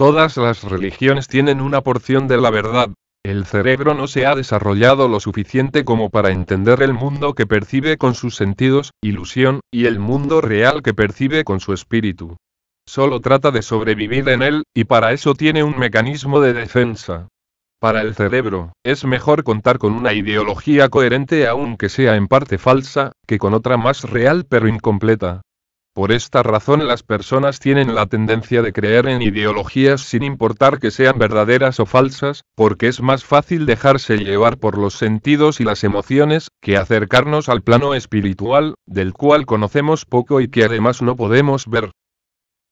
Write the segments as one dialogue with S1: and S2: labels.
S1: Todas las religiones tienen una porción de la verdad. El cerebro no se ha desarrollado lo suficiente como para entender el mundo que percibe con sus sentidos, ilusión, y el mundo real que percibe con su espíritu. Solo trata de sobrevivir en él, y para eso tiene un mecanismo de defensa. Para el cerebro, es mejor contar con una ideología coherente aunque sea en parte falsa, que con otra más real pero incompleta. Por esta razón las personas tienen la tendencia de creer en ideologías sin importar que sean verdaderas o falsas, porque es más fácil dejarse llevar por los sentidos y las emociones, que acercarnos al plano espiritual, del cual conocemos poco y que además no podemos ver.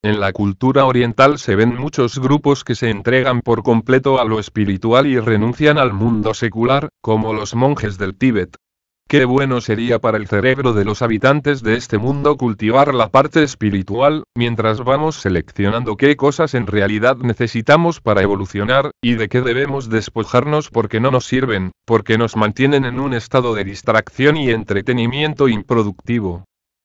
S1: En la cultura oriental se ven muchos grupos que se entregan por completo a lo espiritual y renuncian al mundo secular, como los monjes del Tíbet, Qué bueno sería para el cerebro de los habitantes de este mundo cultivar la parte espiritual, mientras vamos seleccionando qué cosas en realidad necesitamos para evolucionar, y de qué debemos despojarnos porque no nos sirven, porque nos mantienen en un estado de distracción y entretenimiento improductivo.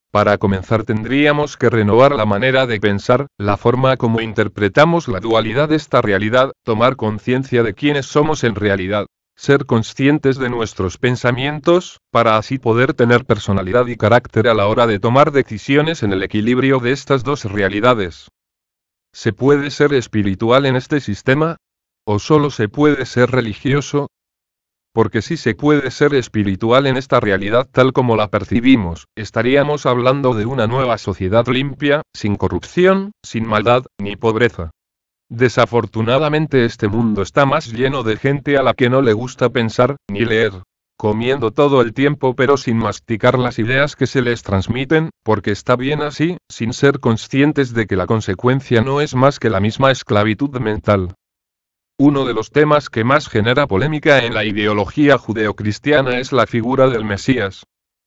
S1: Para comenzar tendríamos que renovar la manera de pensar, la forma como interpretamos la dualidad de esta realidad, tomar conciencia de quiénes somos en realidad, ser conscientes de nuestros pensamientos, para así poder tener personalidad y carácter a la hora de tomar decisiones en el equilibrio de estas dos realidades. ¿Se puede ser espiritual en este sistema? ¿O solo se puede ser religioso? Porque si se puede ser espiritual en esta realidad tal como la percibimos, estaríamos hablando de una nueva sociedad limpia, sin corrupción, sin maldad, ni pobreza. Desafortunadamente este mundo está más lleno de gente a la que no le gusta pensar, ni leer, comiendo todo el tiempo pero sin masticar las ideas que se les transmiten, porque está bien así, sin ser conscientes de que la consecuencia no es más que la misma esclavitud mental. Uno de los temas que más genera polémica en la ideología judeocristiana es la figura del Mesías.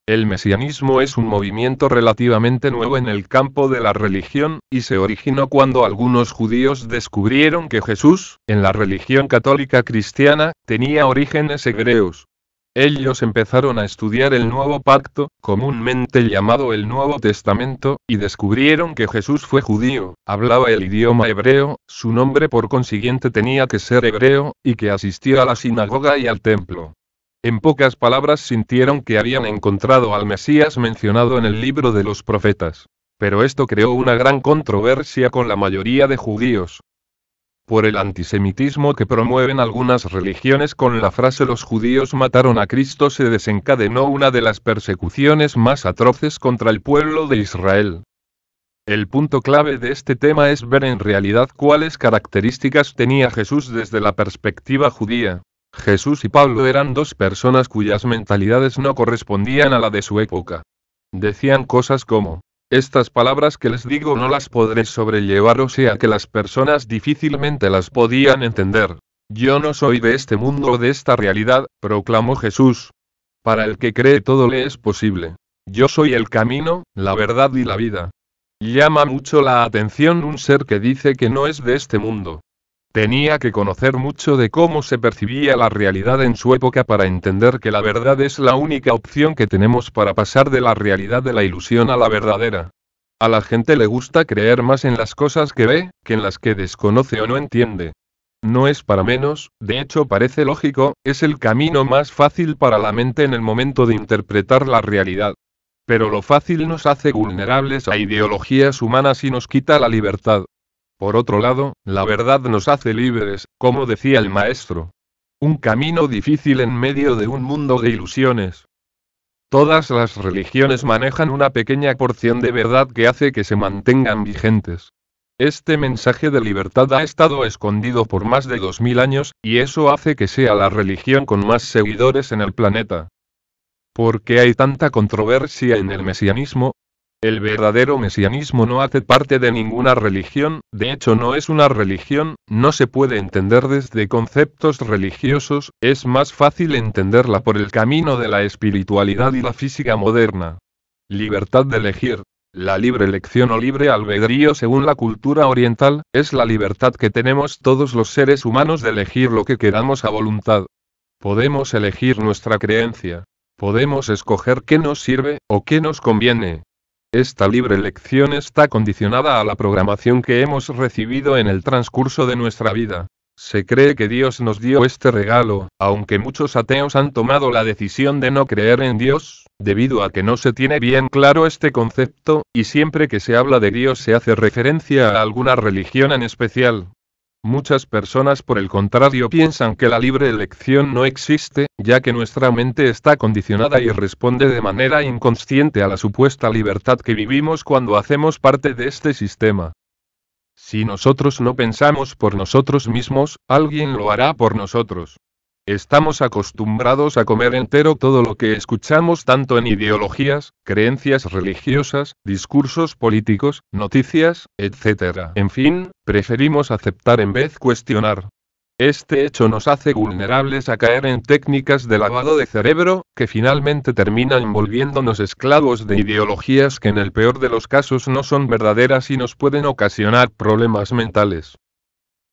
S1: El mesianismo es un movimiento relativamente nuevo en el campo de la religión, y se originó cuando algunos judíos descubrieron que Jesús, en la religión católica cristiana, tenía orígenes hebreos. Ellos empezaron a estudiar el Nuevo Pacto, comúnmente llamado el Nuevo Testamento, y descubrieron que Jesús fue judío, hablaba el idioma hebreo, su nombre por consiguiente tenía que ser hebreo, y que asistió a la sinagoga y al templo. En pocas palabras sintieron que habían encontrado al Mesías mencionado en el libro de los profetas. Pero esto creó una gran controversia con la mayoría de judíos. Por el antisemitismo que promueven algunas religiones con la frase los judíos mataron a Cristo se desencadenó una de las persecuciones más atroces contra el pueblo de Israel. El punto clave de este tema es ver en realidad cuáles características tenía Jesús desde la perspectiva judía. Jesús y Pablo eran dos personas cuyas mentalidades no correspondían a la de su época. Decían cosas como, estas palabras que les digo no las podré sobrellevar o sea que las personas difícilmente las podían entender. Yo no soy de este mundo o de esta realidad, proclamó Jesús. Para el que cree todo le es posible. Yo soy el camino, la verdad y la vida. Llama mucho la atención un ser que dice que no es de este mundo. Tenía que conocer mucho de cómo se percibía la realidad en su época para entender que la verdad es la única opción que tenemos para pasar de la realidad de la ilusión a la verdadera. A la gente le gusta creer más en las cosas que ve, que en las que desconoce o no entiende. No es para menos, de hecho parece lógico, es el camino más fácil para la mente en el momento de interpretar la realidad. Pero lo fácil nos hace vulnerables a ideologías humanas y nos quita la libertad. Por otro lado, la verdad nos hace libres, como decía el maestro. Un camino difícil en medio de un mundo de ilusiones. Todas las religiones manejan una pequeña porción de verdad que hace que se mantengan vigentes. Este mensaje de libertad ha estado escondido por más de 2.000 años, y eso hace que sea la religión con más seguidores en el planeta. ¿Por qué hay tanta controversia en el mesianismo? El verdadero mesianismo no hace parte de ninguna religión, de hecho no es una religión, no se puede entender desde conceptos religiosos, es más fácil entenderla por el camino de la espiritualidad y la física moderna. Libertad de elegir, la libre elección o libre albedrío según la cultura oriental, es la libertad que tenemos todos los seres humanos de elegir lo que queramos a voluntad. Podemos elegir nuestra creencia. Podemos escoger qué nos sirve, o qué nos conviene, esta libre elección está condicionada a la programación que hemos recibido en el transcurso de nuestra vida. Se cree que Dios nos dio este regalo, aunque muchos ateos han tomado la decisión de no creer en Dios, debido a que no se tiene bien claro este concepto, y siempre que se habla de Dios se hace referencia a alguna religión en especial. Muchas personas por el contrario piensan que la libre elección no existe, ya que nuestra mente está condicionada y responde de manera inconsciente a la supuesta libertad que vivimos cuando hacemos parte de este sistema. Si nosotros no pensamos por nosotros mismos, alguien lo hará por nosotros. Estamos acostumbrados a comer entero todo lo que escuchamos tanto en ideologías, creencias religiosas, discursos políticos, noticias, etc. En fin, preferimos aceptar en vez cuestionar. Este hecho nos hace vulnerables a caer en técnicas de lavado de cerebro, que finalmente terminan envolviéndonos esclavos de ideologías que en el peor de los casos no son verdaderas y nos pueden ocasionar problemas mentales.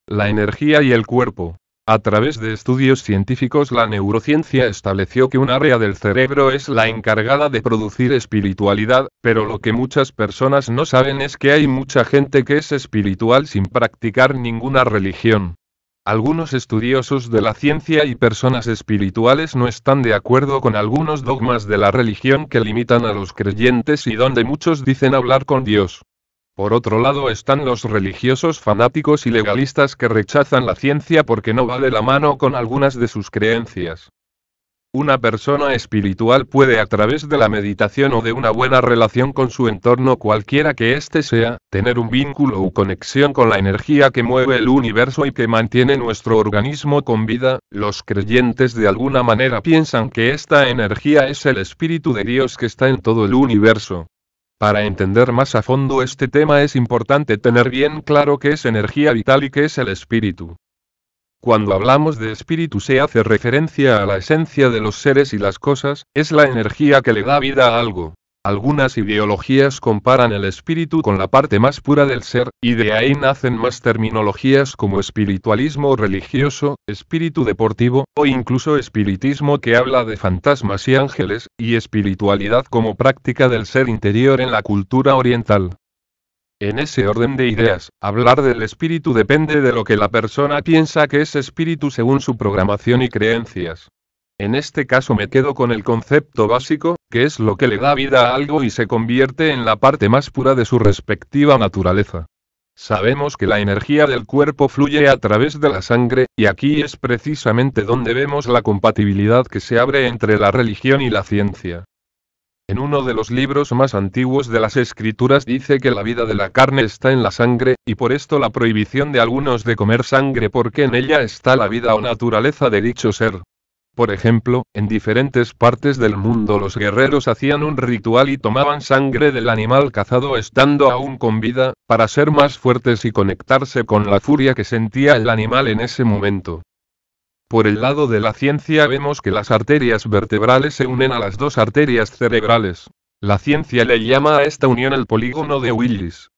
S1: La energía y el cuerpo. A través de estudios científicos la neurociencia estableció que un área del cerebro es la encargada de producir espiritualidad, pero lo que muchas personas no saben es que hay mucha gente que es espiritual sin practicar ninguna religión. Algunos estudiosos de la ciencia y personas espirituales no están de acuerdo con algunos dogmas de la religión que limitan a los creyentes y donde muchos dicen hablar con Dios. Por otro lado están los religiosos fanáticos y legalistas que rechazan la ciencia porque no vale la mano con algunas de sus creencias. Una persona espiritual puede a través de la meditación o de una buena relación con su entorno cualquiera que éste sea, tener un vínculo o conexión con la energía que mueve el universo y que mantiene nuestro organismo con vida. Los creyentes de alguna manera piensan que esta energía es el espíritu de Dios que está en todo el universo. Para entender más a fondo este tema es importante tener bien claro qué es energía vital y qué es el espíritu. Cuando hablamos de espíritu se hace referencia a la esencia de los seres y las cosas, es la energía que le da vida a algo. Algunas ideologías comparan el espíritu con la parte más pura del ser, y de ahí nacen más terminologías como espiritualismo religioso, espíritu deportivo, o incluso espiritismo que habla de fantasmas y ángeles, y espiritualidad como práctica del ser interior en la cultura oriental. En ese orden de ideas, hablar del espíritu depende de lo que la persona piensa que es espíritu según su programación y creencias. En este caso me quedo con el concepto básico, que es lo que le da vida a algo y se convierte en la parte más pura de su respectiva naturaleza. Sabemos que la energía del cuerpo fluye a través de la sangre, y aquí es precisamente donde vemos la compatibilidad que se abre entre la religión y la ciencia. En uno de los libros más antiguos de las escrituras dice que la vida de la carne está en la sangre, y por esto la prohibición de algunos de comer sangre porque en ella está la vida o naturaleza de dicho ser. Por ejemplo, en diferentes partes del mundo los guerreros hacían un ritual y tomaban sangre del animal cazado estando aún con vida, para ser más fuertes y conectarse con la furia que sentía el animal en ese momento. Por el lado de la ciencia vemos que las arterias vertebrales se unen a las dos arterias cerebrales. La ciencia le llama a esta unión el polígono de Willis.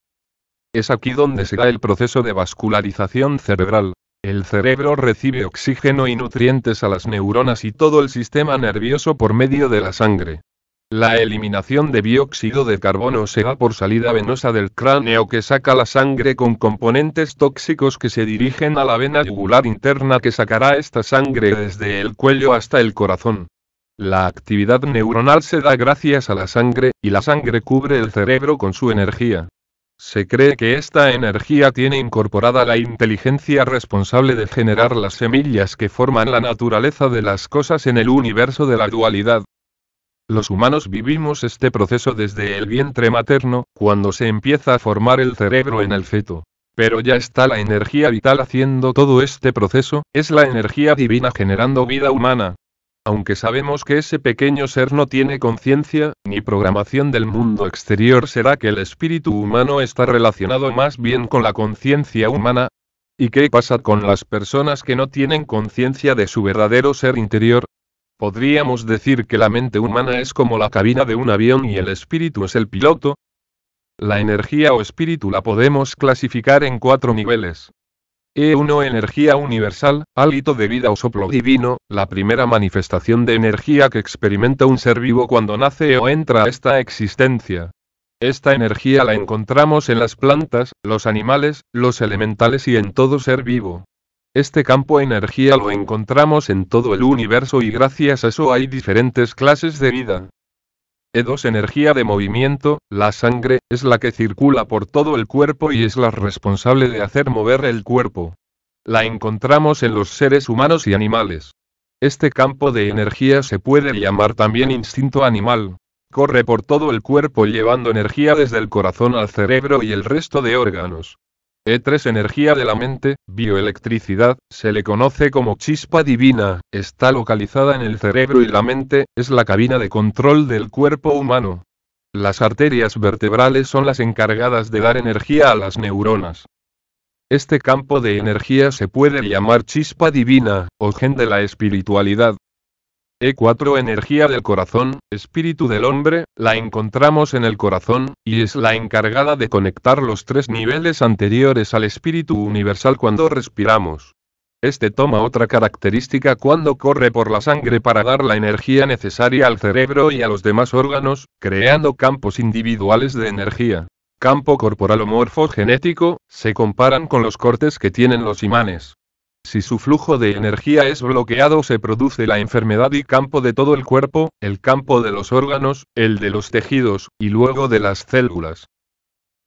S1: Es aquí donde se da el proceso de vascularización cerebral, el cerebro recibe oxígeno y nutrientes a las neuronas y todo el sistema nervioso por medio de la sangre. La eliminación de dióxido de carbono se da por salida venosa del cráneo que saca la sangre con componentes tóxicos que se dirigen a la vena jugular interna que sacará esta sangre desde el cuello hasta el corazón. La actividad neuronal se da gracias a la sangre, y la sangre cubre el cerebro con su energía. Se cree que esta energía tiene incorporada la inteligencia responsable de generar las semillas que forman la naturaleza de las cosas en el universo de la dualidad. Los humanos vivimos este proceso desde el vientre materno, cuando se empieza a formar el cerebro en el feto. Pero ya está la energía vital haciendo todo este proceso, es la energía divina generando vida humana. Aunque sabemos que ese pequeño ser no tiene conciencia, ni programación del mundo exterior, será que el espíritu humano está relacionado más bien con la conciencia humana. ¿Y qué pasa con las personas que no tienen conciencia de su verdadero ser interior? ¿Podríamos decir que la mente humana es como la cabina de un avión y el espíritu es el piloto? La energía o espíritu la podemos clasificar en cuatro niveles. E1 Energía universal, hálito de vida o soplo divino, la primera manifestación de energía que experimenta un ser vivo cuando nace o entra a esta existencia. Esta energía la encontramos en las plantas, los animales, los elementales y en todo ser vivo. Este campo energía lo encontramos en todo el universo y gracias a eso hay diferentes clases de vida. E2 energía de movimiento, la sangre, es la que circula por todo el cuerpo y es la responsable de hacer mover el cuerpo. La encontramos en los seres humanos y animales. Este campo de energía se puede llamar también instinto animal. Corre por todo el cuerpo llevando energía desde el corazón al cerebro y el resto de órganos. E3 energía de la mente, bioelectricidad, se le conoce como chispa divina, está localizada en el cerebro y la mente, es la cabina de control del cuerpo humano. Las arterias vertebrales son las encargadas de dar energía a las neuronas. Este campo de energía se puede llamar chispa divina, o gen de la espiritualidad, e4 Energía del corazón, espíritu del hombre, la encontramos en el corazón, y es la encargada de conectar los tres niveles anteriores al espíritu universal cuando respiramos. Este toma otra característica cuando corre por la sangre para dar la energía necesaria al cerebro y a los demás órganos, creando campos individuales de energía. Campo corporal o morfogenético, se comparan con los cortes que tienen los imanes. Si su flujo de energía es bloqueado se produce la enfermedad y campo de todo el cuerpo, el campo de los órganos, el de los tejidos, y luego de las células.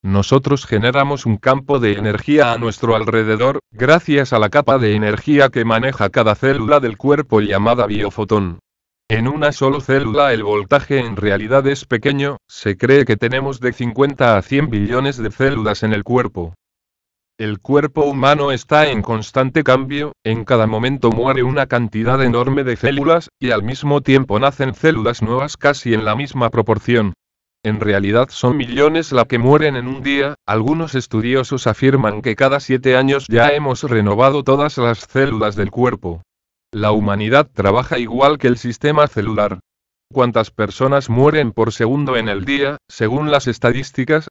S1: Nosotros generamos un campo de energía a nuestro alrededor, gracias a la capa de energía que maneja cada célula del cuerpo llamada biofotón. En una sola célula el voltaje en realidad es pequeño, se cree que tenemos de 50 a 100 billones de células en el cuerpo. El cuerpo humano está en constante cambio, en cada momento muere una cantidad enorme de células, y al mismo tiempo nacen células nuevas casi en la misma proporción. En realidad son millones la que mueren en un día, algunos estudiosos afirman que cada siete años ya hemos renovado todas las células del cuerpo. La humanidad trabaja igual que el sistema celular. ¿Cuántas personas mueren por segundo en el día, según las estadísticas?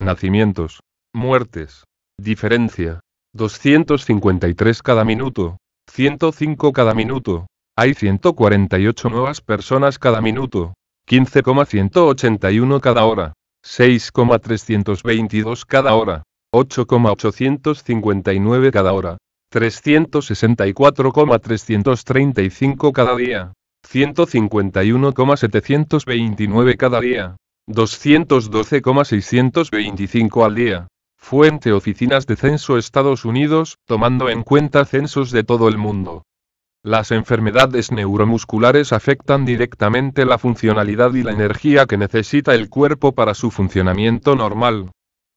S1: Nacimientos. Muertes. Diferencia. 253 cada minuto. 105 cada minuto. Hay 148 nuevas personas cada minuto. 15,181 cada hora. 6,322 cada hora. 8,859 cada hora. 364,335 cada día. 151,729 cada día. 212,625 al día. Fuente Oficinas de Censo Estados Unidos, tomando en cuenta censos de todo el mundo. Las enfermedades neuromusculares afectan directamente la funcionalidad y la energía que necesita el cuerpo para su funcionamiento normal.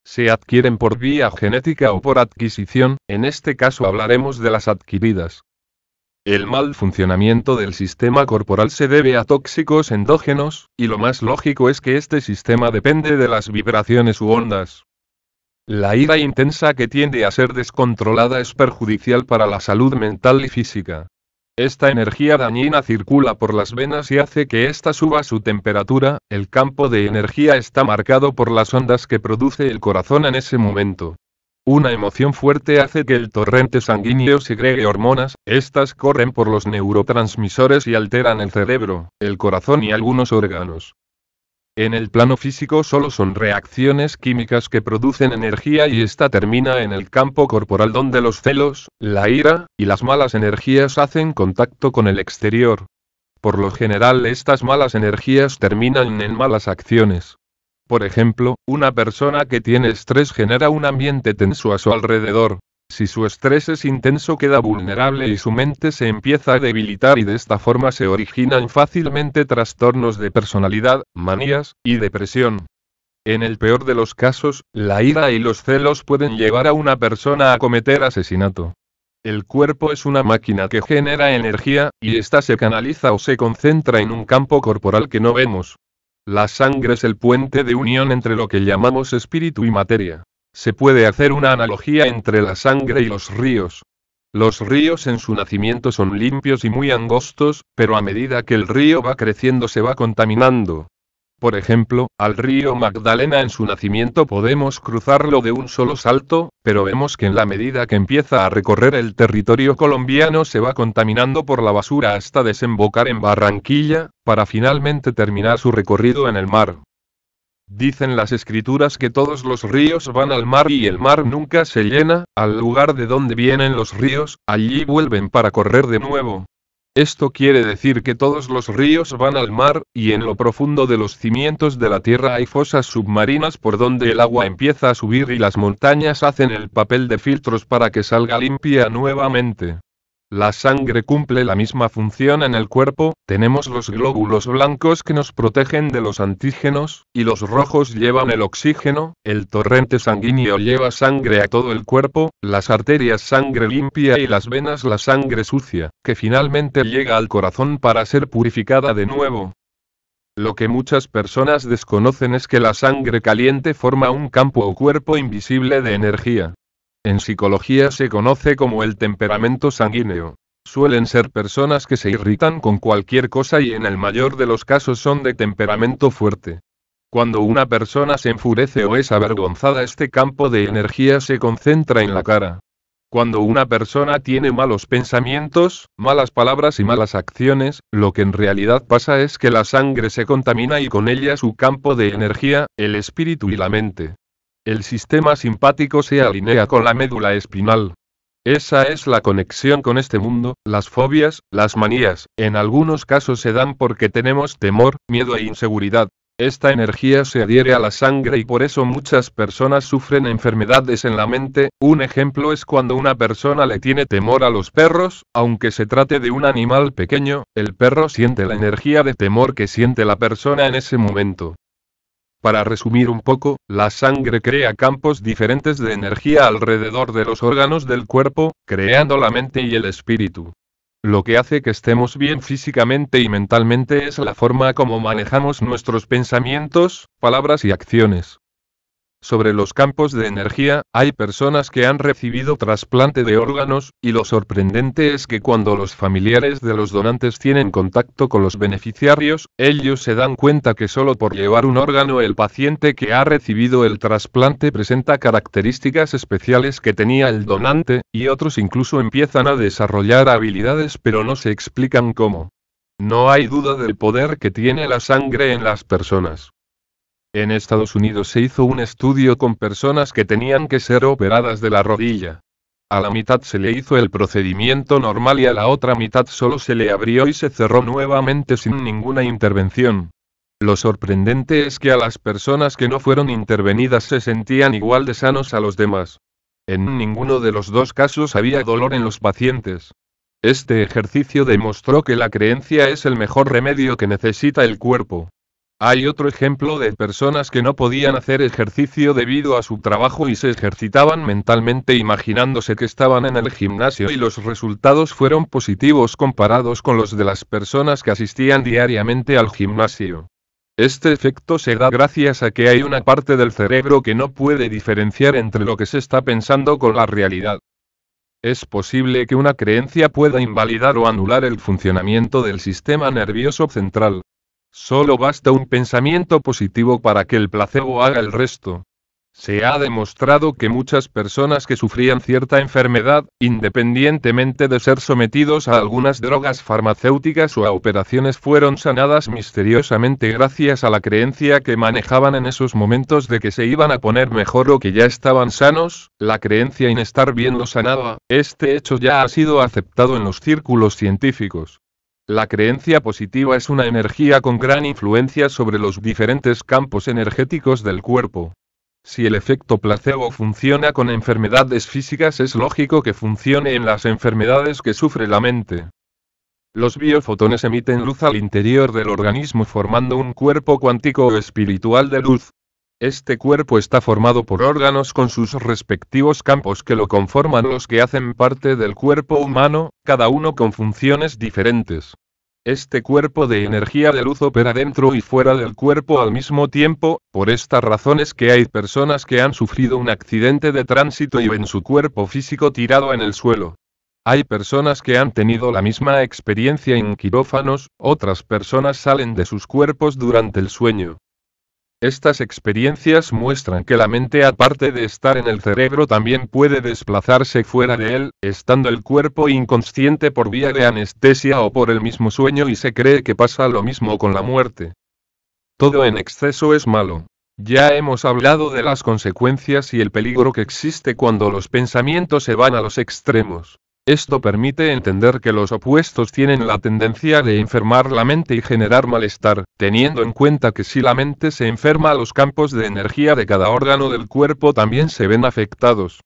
S1: Se adquieren por vía genética o por adquisición, en este caso hablaremos de las adquiridas. El mal funcionamiento del sistema corporal se debe a tóxicos endógenos, y lo más lógico es que este sistema depende de las vibraciones u ondas. La ira intensa que tiende a ser descontrolada es perjudicial para la salud mental y física. Esta energía dañina circula por las venas y hace que ésta suba su temperatura, el campo de energía está marcado por las ondas que produce el corazón en ese momento. Una emoción fuerte hace que el torrente sanguíneo segregue hormonas, estas corren por los neurotransmisores y alteran el cerebro, el corazón y algunos órganos. En el plano físico solo son reacciones químicas que producen energía y esta termina en el campo corporal donde los celos, la ira y las malas energías hacen contacto con el exterior. Por lo general estas malas energías terminan en malas acciones. Por ejemplo, una persona que tiene estrés genera un ambiente tenso a su alrededor, si su estrés es intenso queda vulnerable y su mente se empieza a debilitar y de esta forma se originan fácilmente trastornos de personalidad, manías y depresión. En el peor de los casos, la ira y los celos pueden llevar a una persona a cometer asesinato. El cuerpo es una máquina que genera energía, y ésta se canaliza o se concentra en un campo corporal que no vemos. La sangre es el puente de unión entre lo que llamamos espíritu y materia. Se puede hacer una analogía entre la sangre y los ríos. Los ríos en su nacimiento son limpios y muy angostos, pero a medida que el río va creciendo se va contaminando. Por ejemplo, al río Magdalena en su nacimiento podemos cruzarlo de un solo salto, pero vemos que en la medida que empieza a recorrer el territorio colombiano se va contaminando por la basura hasta desembocar en Barranquilla, para finalmente terminar su recorrido en el mar. Dicen las escrituras que todos los ríos van al mar y el mar nunca se llena, al lugar de donde vienen los ríos, allí vuelven para correr de nuevo. Esto quiere decir que todos los ríos van al mar, y en lo profundo de los cimientos de la tierra hay fosas submarinas por donde el agua empieza a subir y las montañas hacen el papel de filtros para que salga limpia nuevamente. La sangre cumple la misma función en el cuerpo, tenemos los glóbulos blancos que nos protegen de los antígenos, y los rojos llevan el oxígeno, el torrente sanguíneo lleva sangre a todo el cuerpo, las arterias sangre limpia y las venas la sangre sucia, que finalmente llega al corazón para ser purificada de nuevo. Lo que muchas personas desconocen es que la sangre caliente forma un campo o cuerpo invisible de energía en psicología se conoce como el temperamento sanguíneo. Suelen ser personas que se irritan con cualquier cosa y en el mayor de los casos son de temperamento fuerte. Cuando una persona se enfurece o es avergonzada, este campo de energía se concentra en la cara. Cuando una persona tiene malos pensamientos, malas palabras y malas acciones, lo que en realidad pasa es que la sangre se contamina y con ella su campo de energía, el espíritu y la mente. El sistema simpático se alinea con la médula espinal. Esa es la conexión con este mundo, las fobias, las manías, en algunos casos se dan porque tenemos temor, miedo e inseguridad. Esta energía se adhiere a la sangre y por eso muchas personas sufren enfermedades en la mente. Un ejemplo es cuando una persona le tiene temor a los perros, aunque se trate de un animal pequeño, el perro siente la energía de temor que siente la persona en ese momento. Para resumir un poco, la sangre crea campos diferentes de energía alrededor de los órganos del cuerpo, creando la mente y el espíritu. Lo que hace que estemos bien físicamente y mentalmente es la forma como manejamos nuestros pensamientos, palabras y acciones. Sobre los campos de energía, hay personas que han recibido trasplante de órganos, y lo sorprendente es que cuando los familiares de los donantes tienen contacto con los beneficiarios, ellos se dan cuenta que solo por llevar un órgano el paciente que ha recibido el trasplante presenta características especiales que tenía el donante, y otros incluso empiezan a desarrollar habilidades pero no se explican cómo. No hay duda del poder que tiene la sangre en las personas. En Estados Unidos se hizo un estudio con personas que tenían que ser operadas de la rodilla. A la mitad se le hizo el procedimiento normal y a la otra mitad solo se le abrió y se cerró nuevamente sin ninguna intervención. Lo sorprendente es que a las personas que no fueron intervenidas se sentían igual de sanos a los demás. En ninguno de los dos casos había dolor en los pacientes. Este ejercicio demostró que la creencia es el mejor remedio que necesita el cuerpo. Hay otro ejemplo de personas que no podían hacer ejercicio debido a su trabajo y se ejercitaban mentalmente imaginándose que estaban en el gimnasio y los resultados fueron positivos comparados con los de las personas que asistían diariamente al gimnasio. Este efecto se da gracias a que hay una parte del cerebro que no puede diferenciar entre lo que se está pensando con la realidad. Es posible que una creencia pueda invalidar o anular el funcionamiento del sistema nervioso central. Solo basta un pensamiento positivo para que el placebo haga el resto. Se ha demostrado que muchas personas que sufrían cierta enfermedad, independientemente de ser sometidos a algunas drogas farmacéuticas o a operaciones, fueron sanadas misteriosamente gracias a la creencia que manejaban en esos momentos de que se iban a poner mejor o que ya estaban sanos, la creencia en estar bien lo sanaba, este hecho ya ha sido aceptado en los círculos científicos. La creencia positiva es una energía con gran influencia sobre los diferentes campos energéticos del cuerpo. Si el efecto placebo funciona con enfermedades físicas es lógico que funcione en las enfermedades que sufre la mente. Los biofotones emiten luz al interior del organismo formando un cuerpo cuántico o espiritual de luz, este cuerpo está formado por órganos con sus respectivos campos que lo conforman los que hacen parte del cuerpo humano, cada uno con funciones diferentes. Este cuerpo de energía de luz opera dentro y fuera del cuerpo al mismo tiempo, por estas razones que hay personas que han sufrido un accidente de tránsito y ven su cuerpo físico tirado en el suelo. Hay personas que han tenido la misma experiencia en quirófanos, otras personas salen de sus cuerpos durante el sueño. Estas experiencias muestran que la mente aparte de estar en el cerebro también puede desplazarse fuera de él, estando el cuerpo inconsciente por vía de anestesia o por el mismo sueño y se cree que pasa lo mismo con la muerte. Todo en exceso es malo. Ya hemos hablado de las consecuencias y el peligro que existe cuando los pensamientos se van a los extremos. Esto permite entender que los opuestos tienen la tendencia de enfermar la mente y generar malestar, teniendo en cuenta que si la mente se enferma los campos de energía de cada órgano del cuerpo también se ven afectados.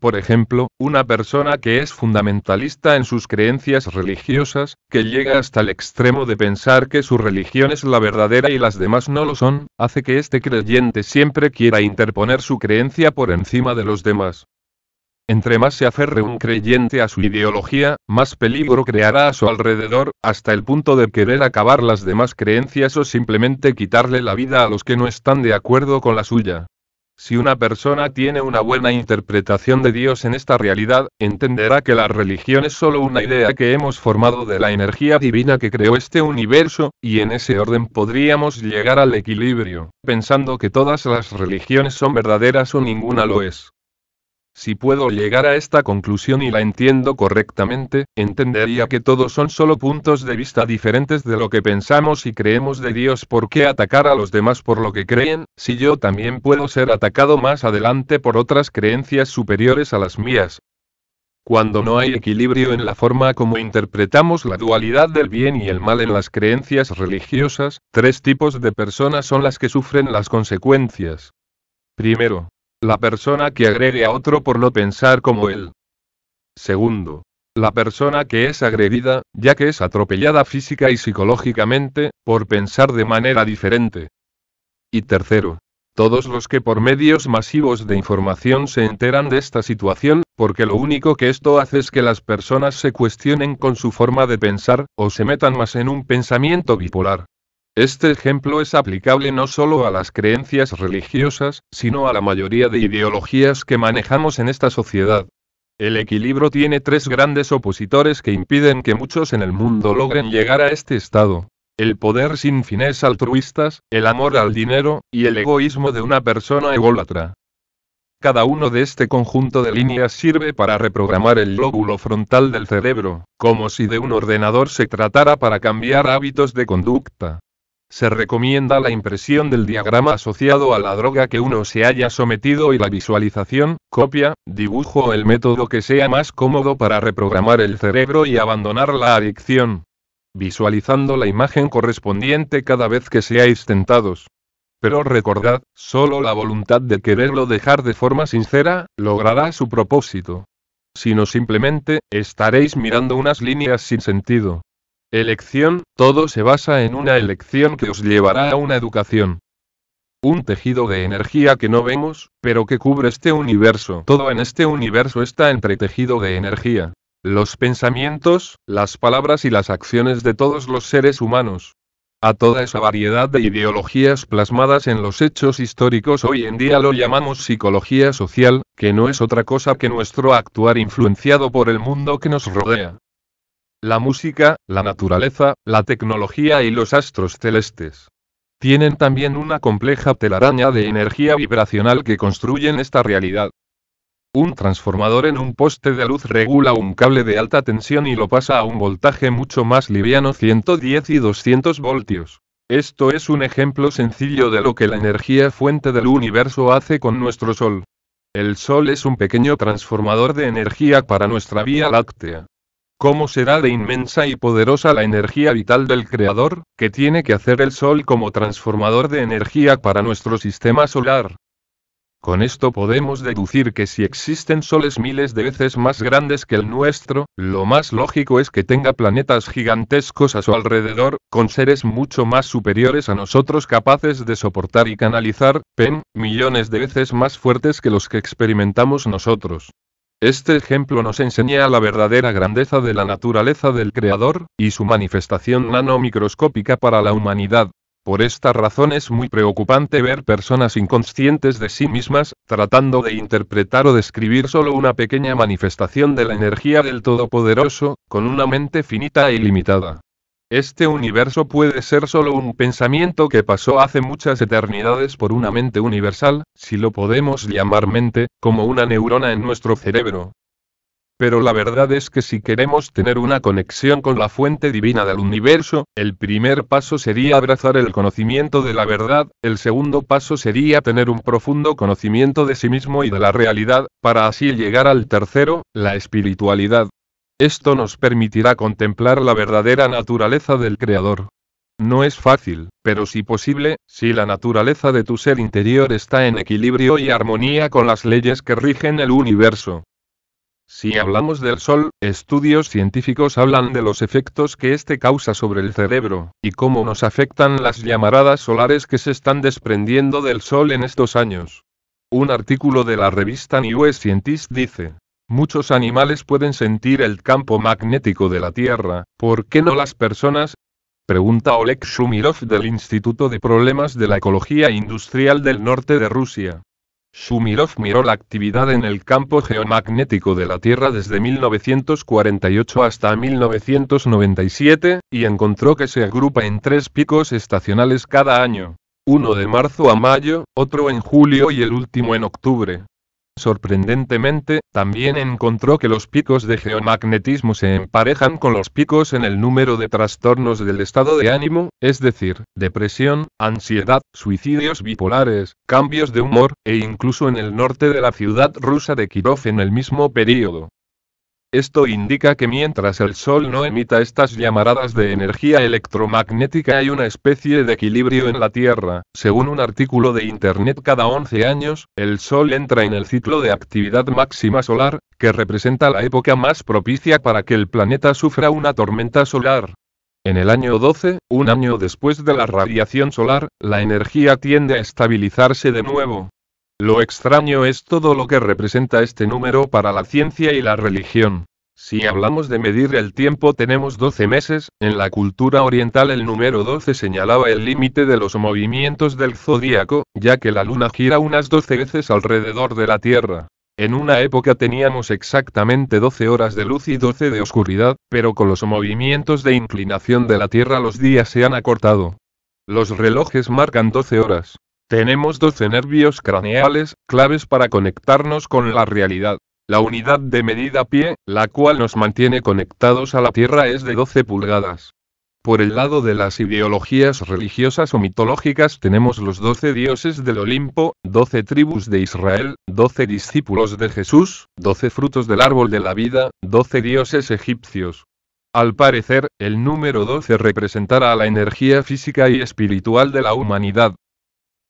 S1: Por ejemplo, una persona que es fundamentalista en sus creencias religiosas, que llega hasta el extremo de pensar que su religión es la verdadera y las demás no lo son, hace que este creyente siempre quiera interponer su creencia por encima de los demás. Entre más se aferre un creyente a su ideología, más peligro creará a su alrededor, hasta el punto de querer acabar las demás creencias o simplemente quitarle la vida a los que no están de acuerdo con la suya. Si una persona tiene una buena interpretación de Dios en esta realidad, entenderá que la religión es solo una idea que hemos formado de la energía divina que creó este universo, y en ese orden podríamos llegar al equilibrio, pensando que todas las religiones son verdaderas o ninguna lo es. Si puedo llegar a esta conclusión y la entiendo correctamente, entendería que todos son solo puntos de vista diferentes de lo que pensamos y creemos de Dios. ¿Por qué atacar a los demás por lo que creen, si yo también puedo ser atacado más adelante por otras creencias superiores a las mías? Cuando no hay equilibrio en la forma como interpretamos la dualidad del bien y el mal en las creencias religiosas, tres tipos de personas son las que sufren las consecuencias. Primero, la persona que agrede a otro por no pensar como él. Segundo. La persona que es agredida, ya que es atropellada física y psicológicamente, por pensar de manera diferente. Y tercero. Todos los que por medios masivos de información se enteran de esta situación, porque lo único que esto hace es que las personas se cuestionen con su forma de pensar, o se metan más en un pensamiento bipolar. Este ejemplo es aplicable no solo a las creencias religiosas, sino a la mayoría de ideologías que manejamos en esta sociedad. El equilibrio tiene tres grandes opositores que impiden que muchos en el mundo logren llegar a este estado. El poder sin fines altruistas, el amor al dinero, y el egoísmo de una persona ególatra. Cada uno de este conjunto de líneas sirve para reprogramar el lóbulo frontal del cerebro, como si de un ordenador se tratara para cambiar hábitos de conducta. Se recomienda la impresión del diagrama asociado a la droga que uno se haya sometido y la visualización, copia, dibujo o el método que sea más cómodo para reprogramar el cerebro y abandonar la adicción. Visualizando la imagen correspondiente cada vez que seáis tentados. Pero recordad, solo la voluntad de quererlo dejar de forma sincera, logrará su propósito. Sino simplemente, estaréis mirando unas líneas sin sentido. Elección, todo se basa en una elección que os llevará a una educación. Un tejido de energía que no vemos, pero que cubre este universo. Todo en este universo está tejido de energía. Los pensamientos, las palabras y las acciones de todos los seres humanos. A toda esa variedad de ideologías plasmadas en los hechos históricos hoy en día lo llamamos psicología social, que no es otra cosa que nuestro actuar influenciado por el mundo que nos rodea la música, la naturaleza, la tecnología y los astros celestes. Tienen también una compleja telaraña de energía vibracional que construyen esta realidad. Un transformador en un poste de luz regula un cable de alta tensión y lo pasa a un voltaje mucho más liviano 110 y 200 voltios. Esto es un ejemplo sencillo de lo que la energía fuente del universo hace con nuestro Sol. El Sol es un pequeño transformador de energía para nuestra Vía Láctea. ¿Cómo será de inmensa y poderosa la energía vital del Creador, que tiene que hacer el Sol como transformador de energía para nuestro sistema solar? Con esto podemos deducir que si existen soles miles de veces más grandes que el nuestro, lo más lógico es que tenga planetas gigantescos a su alrededor, con seres mucho más superiores a nosotros capaces de soportar y canalizar, pen, millones de veces más fuertes que los que experimentamos nosotros. Este ejemplo nos enseña la verdadera grandeza de la naturaleza del Creador, y su manifestación nanomicroscópica para la humanidad. Por esta razón es muy preocupante ver personas inconscientes de sí mismas, tratando de interpretar o describir solo una pequeña manifestación de la energía del Todopoderoso, con una mente finita e ilimitada. Este universo puede ser solo un pensamiento que pasó hace muchas eternidades por una mente universal, si lo podemos llamar mente, como una neurona en nuestro cerebro. Pero la verdad es que si queremos tener una conexión con la fuente divina del universo, el primer paso sería abrazar el conocimiento de la verdad, el segundo paso sería tener un profundo conocimiento de sí mismo y de la realidad, para así llegar al tercero, la espiritualidad. Esto nos permitirá contemplar la verdadera naturaleza del Creador. No es fácil, pero si posible, si la naturaleza de tu ser interior está en equilibrio y armonía con las leyes que rigen el universo. Si hablamos del Sol, estudios científicos hablan de los efectos que éste causa sobre el cerebro, y cómo nos afectan las llamaradas solares que se están desprendiendo del Sol en estos años. Un artículo de la revista New Scientist dice, Muchos animales pueden sentir el campo magnético de la Tierra, ¿por qué no las personas? Pregunta Oleg Shumirov del Instituto de Problemas de la Ecología Industrial del Norte de Rusia. Shumirov miró la actividad en el campo geomagnético de la Tierra desde 1948 hasta 1997, y encontró que se agrupa en tres picos estacionales cada año. Uno de marzo a mayo, otro en julio y el último en octubre. Sorprendentemente, también encontró que los picos de geomagnetismo se emparejan con los picos en el número de trastornos del estado de ánimo, es decir, depresión, ansiedad, suicidios bipolares, cambios de humor, e incluso en el norte de la ciudad rusa de Kirov en el mismo periodo. Esto indica que mientras el Sol no emita estas llamaradas de energía electromagnética hay una especie de equilibrio en la Tierra. Según un artículo de Internet, cada 11 años, el Sol entra en el ciclo de actividad máxima solar, que representa la época más propicia para que el planeta sufra una tormenta solar. En el año 12, un año después de la radiación solar, la energía tiende a estabilizarse de nuevo. Lo extraño es todo lo que representa este número para la ciencia y la religión. Si hablamos de medir el tiempo tenemos 12 meses, en la cultura oriental el número 12 señalaba el límite de los movimientos del zodíaco, ya que la luna gira unas 12 veces alrededor de la Tierra. En una época teníamos exactamente 12 horas de luz y 12 de oscuridad, pero con los movimientos de inclinación de la Tierra los días se han acortado. Los relojes marcan 12 horas. Tenemos 12 nervios craneales, claves para conectarnos con la realidad. La unidad de medida pie, la cual nos mantiene conectados a la Tierra, es de 12 pulgadas. Por el lado de las ideologías religiosas o mitológicas tenemos los doce dioses del Olimpo, doce tribus de Israel, doce discípulos de Jesús, doce frutos del árbol de la vida, doce dioses egipcios. Al parecer, el número 12 representará a la energía física y espiritual de la humanidad,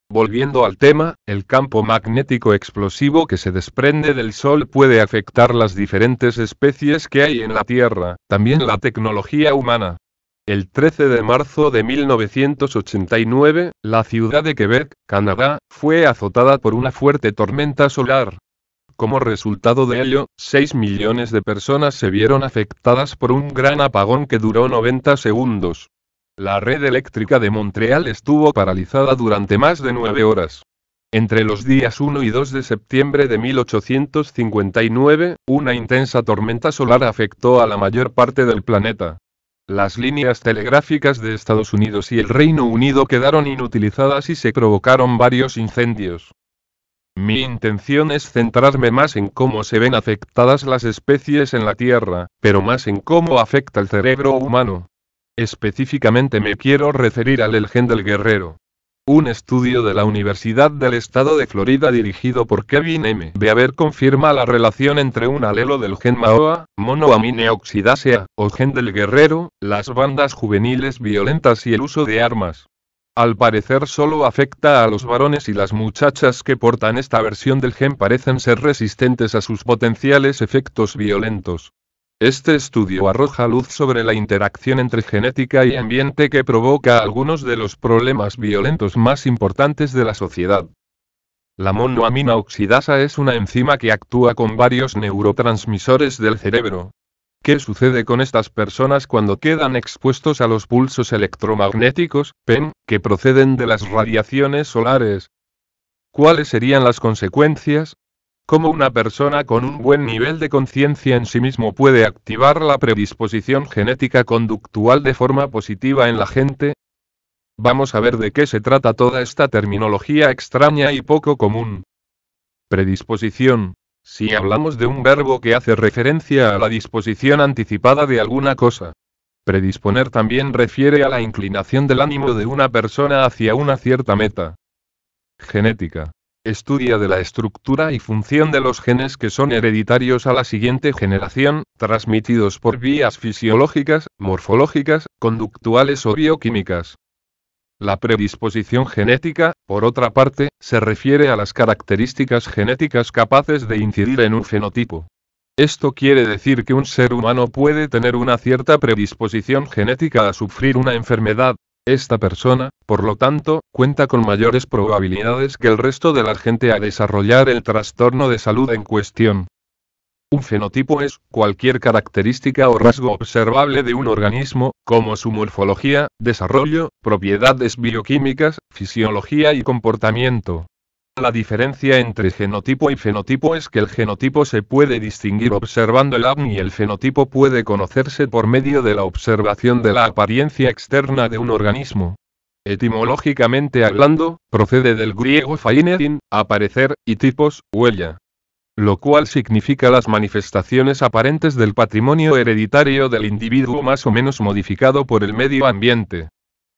S1: Volviendo al tema, el campo magnético explosivo que se desprende del Sol puede afectar las diferentes especies que hay en la Tierra, también la tecnología humana. El 13 de marzo de 1989, la ciudad de Quebec, Canadá, fue azotada por una fuerte tormenta solar. Como resultado de ello, 6 millones de personas se vieron afectadas por un gran apagón que duró 90 segundos. La red eléctrica de Montreal estuvo paralizada durante más de nueve horas. Entre los días 1 y 2 de septiembre de 1859, una intensa tormenta solar afectó a la mayor parte del planeta. Las líneas telegráficas de Estados Unidos y el Reino Unido quedaron inutilizadas y se provocaron varios incendios. Mi intención es centrarme más en cómo se ven afectadas las especies en la Tierra, pero más en cómo afecta el cerebro humano. Específicamente me quiero referir al Gen del Guerrero. Un estudio de la Universidad del Estado de Florida dirigido por Kevin M. Beaver confirma la relación entre un alelo del gen MAOA, monoamine o gen del guerrero, las bandas juveniles violentas y el uso de armas. Al parecer solo afecta a los varones y las muchachas que portan esta versión del gen parecen ser resistentes a sus potenciales efectos violentos. Este estudio arroja luz sobre la interacción entre genética y ambiente que provoca algunos de los problemas violentos más importantes de la sociedad. La monoamina oxidasa es una enzima que actúa con varios neurotransmisores del cerebro. ¿Qué sucede con estas personas cuando quedan expuestos a los pulsos electromagnéticos, PEN, que proceden de las radiaciones solares? ¿Cuáles serían las consecuencias? cómo una persona con un buen nivel de conciencia en sí mismo puede activar la predisposición genética conductual de forma positiva en la gente? Vamos a ver de qué se trata toda esta terminología extraña y poco común. Predisposición. Si hablamos de un verbo que hace referencia a la disposición anticipada de alguna cosa. Predisponer también refiere a la inclinación del ánimo de una persona hacia una cierta meta. Genética. Estudia de la estructura y función de los genes que son hereditarios a la siguiente generación, transmitidos por vías fisiológicas, morfológicas, conductuales o bioquímicas. La predisposición genética, por otra parte, se refiere a las características genéticas capaces de incidir en un fenotipo. Esto quiere decir que un ser humano puede tener una cierta predisposición genética a sufrir una enfermedad, esta persona, por lo tanto, cuenta con mayores probabilidades que el resto de la gente a desarrollar el trastorno de salud en cuestión. Un fenotipo es cualquier característica o rasgo observable de un organismo, como su morfología, desarrollo, propiedades bioquímicas, fisiología y comportamiento. La diferencia entre genotipo y fenotipo es que el genotipo se puede distinguir observando el ADN y el fenotipo puede conocerse por medio de la observación de la apariencia externa de un organismo. Etimológicamente hablando, procede del griego phainein aparecer, y tipos, huella. Lo cual significa las manifestaciones aparentes del patrimonio hereditario del individuo más o menos modificado por el medio ambiente.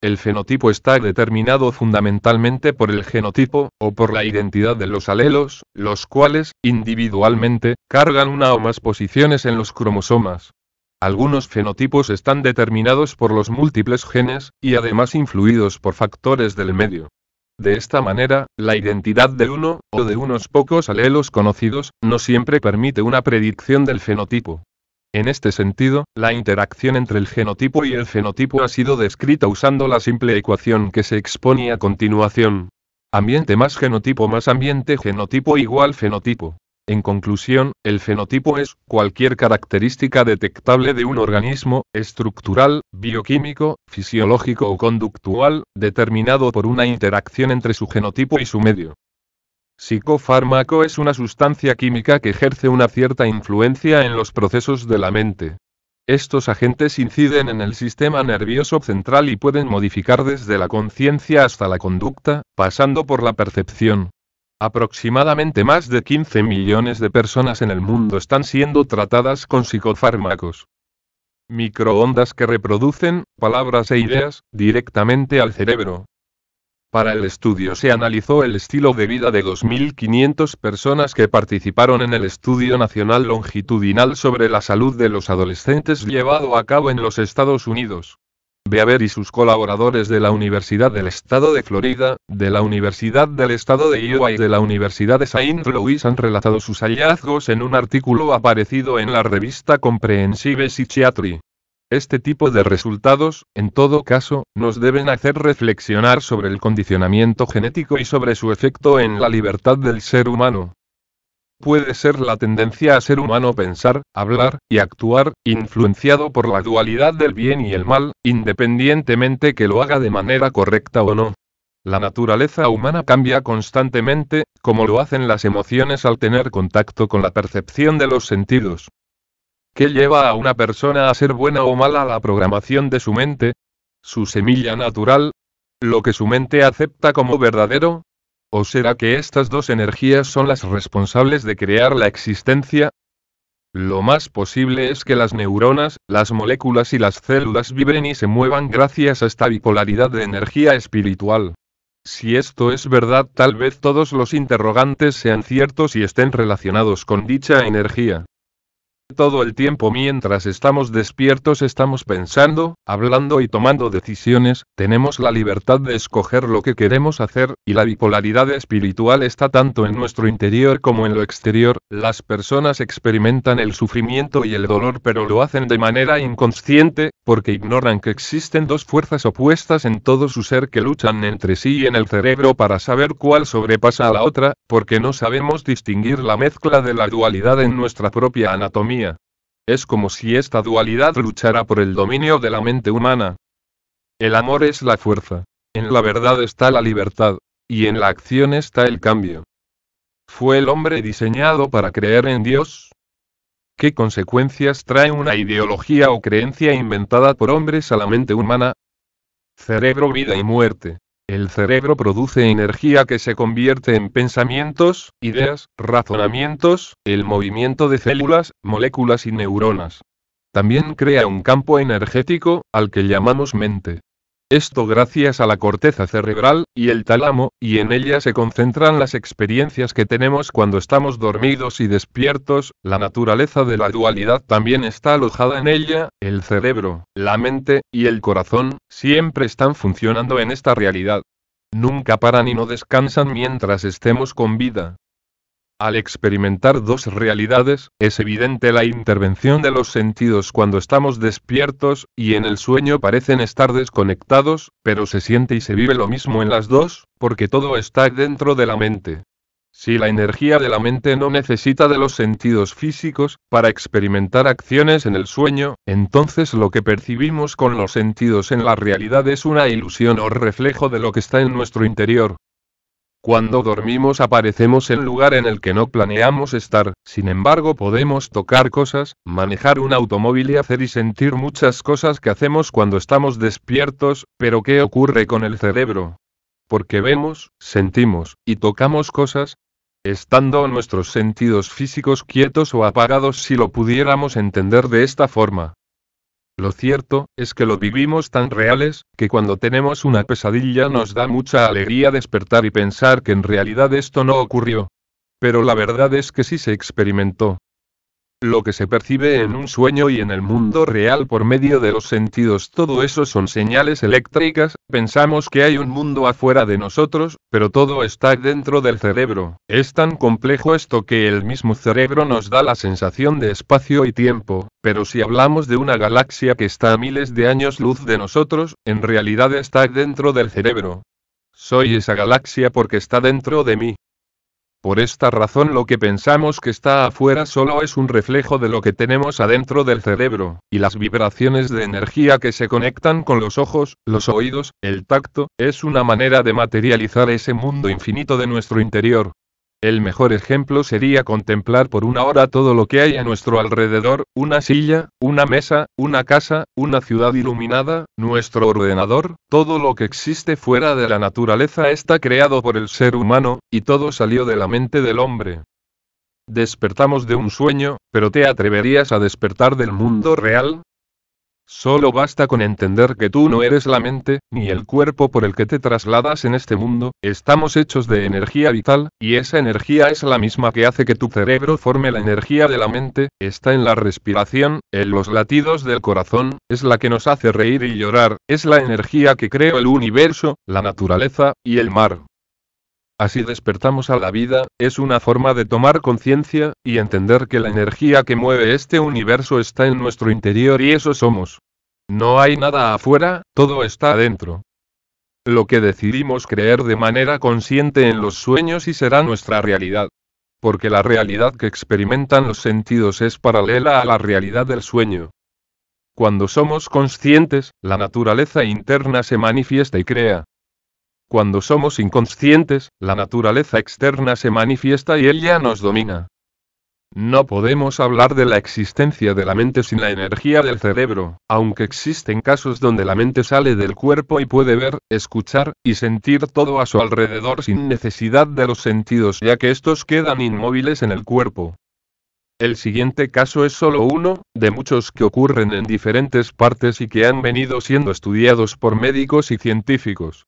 S1: El fenotipo está determinado fundamentalmente por el genotipo, o por la identidad de los alelos, los cuales, individualmente, cargan una o más posiciones en los cromosomas. Algunos fenotipos están determinados por los múltiples genes, y además influidos por factores del medio. De esta manera, la identidad de uno, o de unos pocos alelos conocidos, no siempre permite una predicción del fenotipo. En este sentido, la interacción entre el genotipo y el fenotipo ha sido descrita usando la simple ecuación que se expone a continuación. Ambiente más genotipo más ambiente genotipo igual fenotipo. En conclusión, el fenotipo es cualquier característica detectable de un organismo, estructural, bioquímico, fisiológico o conductual, determinado por una interacción entre su genotipo y su medio. Psicofármaco es una sustancia química que ejerce una cierta influencia en los procesos de la mente. Estos agentes inciden en el sistema nervioso central y pueden modificar desde la conciencia hasta la conducta, pasando por la percepción. Aproximadamente más de 15 millones de personas en el mundo están siendo tratadas con psicofármacos. Microondas que reproducen palabras e ideas directamente al cerebro, para el estudio se analizó el estilo de vida de 2.500 personas que participaron en el Estudio Nacional Longitudinal sobre la Salud de los Adolescentes llevado a cabo en los Estados Unidos. Beaver y sus colaboradores de la Universidad del Estado de Florida, de la Universidad del Estado de Iowa y de la Universidad de Saint Louis han relatado sus hallazgos en un artículo aparecido en la revista Comprehensive Psychiatry. Este tipo de resultados, en todo caso, nos deben hacer reflexionar sobre el condicionamiento genético y sobre su efecto en la libertad del ser humano. Puede ser la tendencia a ser humano pensar, hablar y actuar, influenciado por la dualidad del bien y el mal, independientemente que lo haga de manera correcta o no. La naturaleza humana cambia constantemente, como lo hacen las emociones al tener contacto con la percepción de los sentidos. ¿Qué lleva a una persona a ser buena o mala la programación de su mente? ¿Su semilla natural? ¿Lo que su mente acepta como verdadero? ¿O será que estas dos energías son las responsables de crear la existencia? Lo más posible es que las neuronas, las moléculas y las células vibren y se muevan gracias a esta bipolaridad de energía espiritual. Si esto es verdad, tal vez todos los interrogantes sean ciertos y estén relacionados con dicha energía. Todo el tiempo mientras estamos despiertos estamos pensando, hablando y tomando decisiones, tenemos la libertad de escoger lo que queremos hacer, y la bipolaridad espiritual está tanto en nuestro interior como en lo exterior, las personas experimentan el sufrimiento y el dolor pero lo hacen de manera inconsciente, porque ignoran que existen dos fuerzas opuestas en todo su ser que luchan entre sí y en el cerebro para saber cuál sobrepasa a la otra, porque no sabemos distinguir la mezcla de la dualidad en nuestra propia anatomía. Es como si esta dualidad luchara por el dominio de la mente humana. El amor es la fuerza. En la verdad está la libertad. Y en la acción está el cambio. ¿Fue el hombre diseñado para creer en Dios? ¿Qué consecuencias trae una ideología o creencia inventada por hombres a la mente humana? Cerebro, vida y muerte. El cerebro produce energía que se convierte en pensamientos, ideas, razonamientos, el movimiento de células, moléculas y neuronas. También crea un campo energético, al que llamamos mente. Esto gracias a la corteza cerebral y el tálamo, y en ella se concentran las experiencias que tenemos cuando estamos dormidos y despiertos, la naturaleza de la dualidad también está alojada en ella, el cerebro, la mente y el corazón, siempre están funcionando en esta realidad. Nunca paran y no descansan mientras estemos con vida, al experimentar dos realidades, es evidente la intervención de los sentidos cuando estamos despiertos, y en el sueño parecen estar desconectados, pero se siente y se vive lo mismo en las dos, porque todo está dentro de la mente. Si la energía de la mente no necesita de los sentidos físicos para experimentar acciones en el sueño, entonces lo que percibimos con los sentidos en la realidad es una ilusión o reflejo de lo que está en nuestro interior, cuando dormimos aparecemos en lugar en el que no planeamos estar, sin embargo podemos tocar cosas, manejar un automóvil y hacer y sentir muchas cosas que hacemos cuando estamos despiertos, pero ¿qué ocurre con el cerebro? Porque vemos, sentimos y tocamos cosas, estando nuestros sentidos físicos quietos o apagados si lo pudiéramos entender de esta forma. Lo cierto, es que lo vivimos tan reales, que cuando tenemos una pesadilla nos da mucha alegría despertar y pensar que en realidad esto no ocurrió. Pero la verdad es que sí se experimentó. Lo que se percibe en un sueño y en el mundo real por medio de los sentidos, todo eso son señales eléctricas, pensamos que hay un mundo afuera de nosotros, pero todo está dentro del cerebro. Es tan complejo esto que el mismo cerebro nos da la sensación de espacio y tiempo, pero si hablamos de una galaxia que está a miles de años luz de nosotros, en realidad está dentro del cerebro. Soy esa galaxia porque está dentro de mí. Por esta razón lo que pensamos que está afuera solo es un reflejo de lo que tenemos adentro del cerebro, y las vibraciones de energía que se conectan con los ojos, los oídos, el tacto, es una manera de materializar ese mundo infinito de nuestro interior. El mejor ejemplo sería contemplar por una hora todo lo que hay a nuestro alrededor, una silla, una mesa, una casa, una ciudad iluminada, nuestro ordenador, todo lo que existe fuera de la naturaleza está creado por el ser humano, y todo salió de la mente del hombre. Despertamos de un sueño, pero ¿te atreverías a despertar del mundo real? Solo basta con entender que tú no eres la mente, ni el cuerpo por el que te trasladas en este mundo, estamos hechos de energía vital, y esa energía es la misma que hace que tu cerebro forme la energía de la mente, está en la respiración, en los latidos del corazón, es la que nos hace reír y llorar, es la energía que creó el universo, la naturaleza, y el mar. Así despertamos a la vida, es una forma de tomar conciencia, y entender que la energía que mueve este universo está en nuestro interior y eso somos. No hay nada afuera, todo está adentro. Lo que decidimos creer de manera consciente en los sueños y será nuestra realidad. Porque la realidad que experimentan los sentidos es paralela a la realidad del sueño. Cuando somos conscientes, la naturaleza interna se manifiesta y crea, cuando somos inconscientes, la naturaleza externa se manifiesta y ella nos domina. No podemos hablar de la existencia de la mente sin la energía del cerebro, aunque existen casos donde la mente sale del cuerpo y puede ver, escuchar y sentir todo a su alrededor sin necesidad de los sentidos ya que estos quedan inmóviles en el cuerpo. El siguiente caso es solo uno, de muchos que ocurren en diferentes partes y que han venido siendo estudiados por médicos y científicos.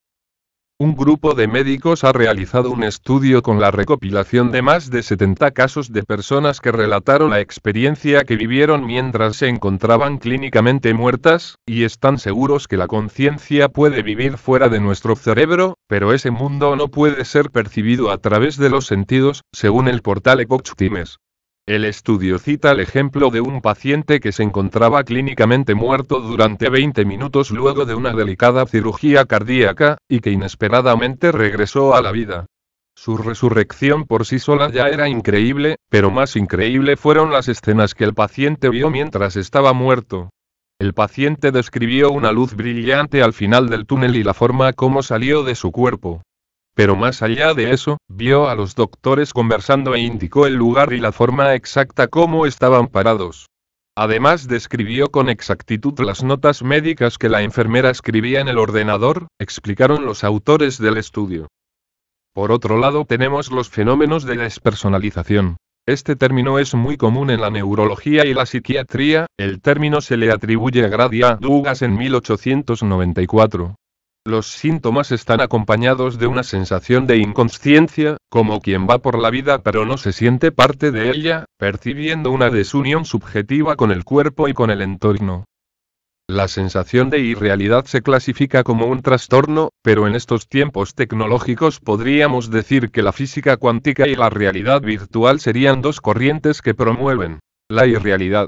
S1: Un grupo de médicos ha realizado un estudio con la recopilación de más de 70 casos de personas que relataron la experiencia que vivieron mientras se encontraban clínicamente muertas, y están seguros que la conciencia puede vivir fuera de nuestro cerebro, pero ese mundo no puede ser percibido a través de los sentidos, según el portal Epoch el estudio cita el ejemplo de un paciente que se encontraba clínicamente muerto durante 20 minutos luego de una delicada cirugía cardíaca, y que inesperadamente regresó a la vida. Su resurrección por sí sola ya era increíble, pero más increíble fueron las escenas que el paciente vio mientras estaba muerto. El paciente describió una luz brillante al final del túnel y la forma como salió de su cuerpo. Pero más allá de eso, vio a los doctores conversando e indicó el lugar y la forma exacta como estaban parados. Además describió con exactitud las notas médicas que la enfermera escribía en el ordenador, explicaron los autores del estudio. Por otro lado tenemos los fenómenos de despersonalización. Este término es muy común en la neurología y la psiquiatría, el término se le atribuye a Gradia Dugas en 1894, los síntomas están acompañados de una sensación de inconsciencia, como quien va por la vida pero no se siente parte de ella, percibiendo una desunión subjetiva con el cuerpo y con el entorno. La sensación de irrealidad se clasifica como un trastorno, pero en estos tiempos tecnológicos podríamos decir que la física cuántica y la realidad virtual serían dos corrientes que promueven la irrealidad.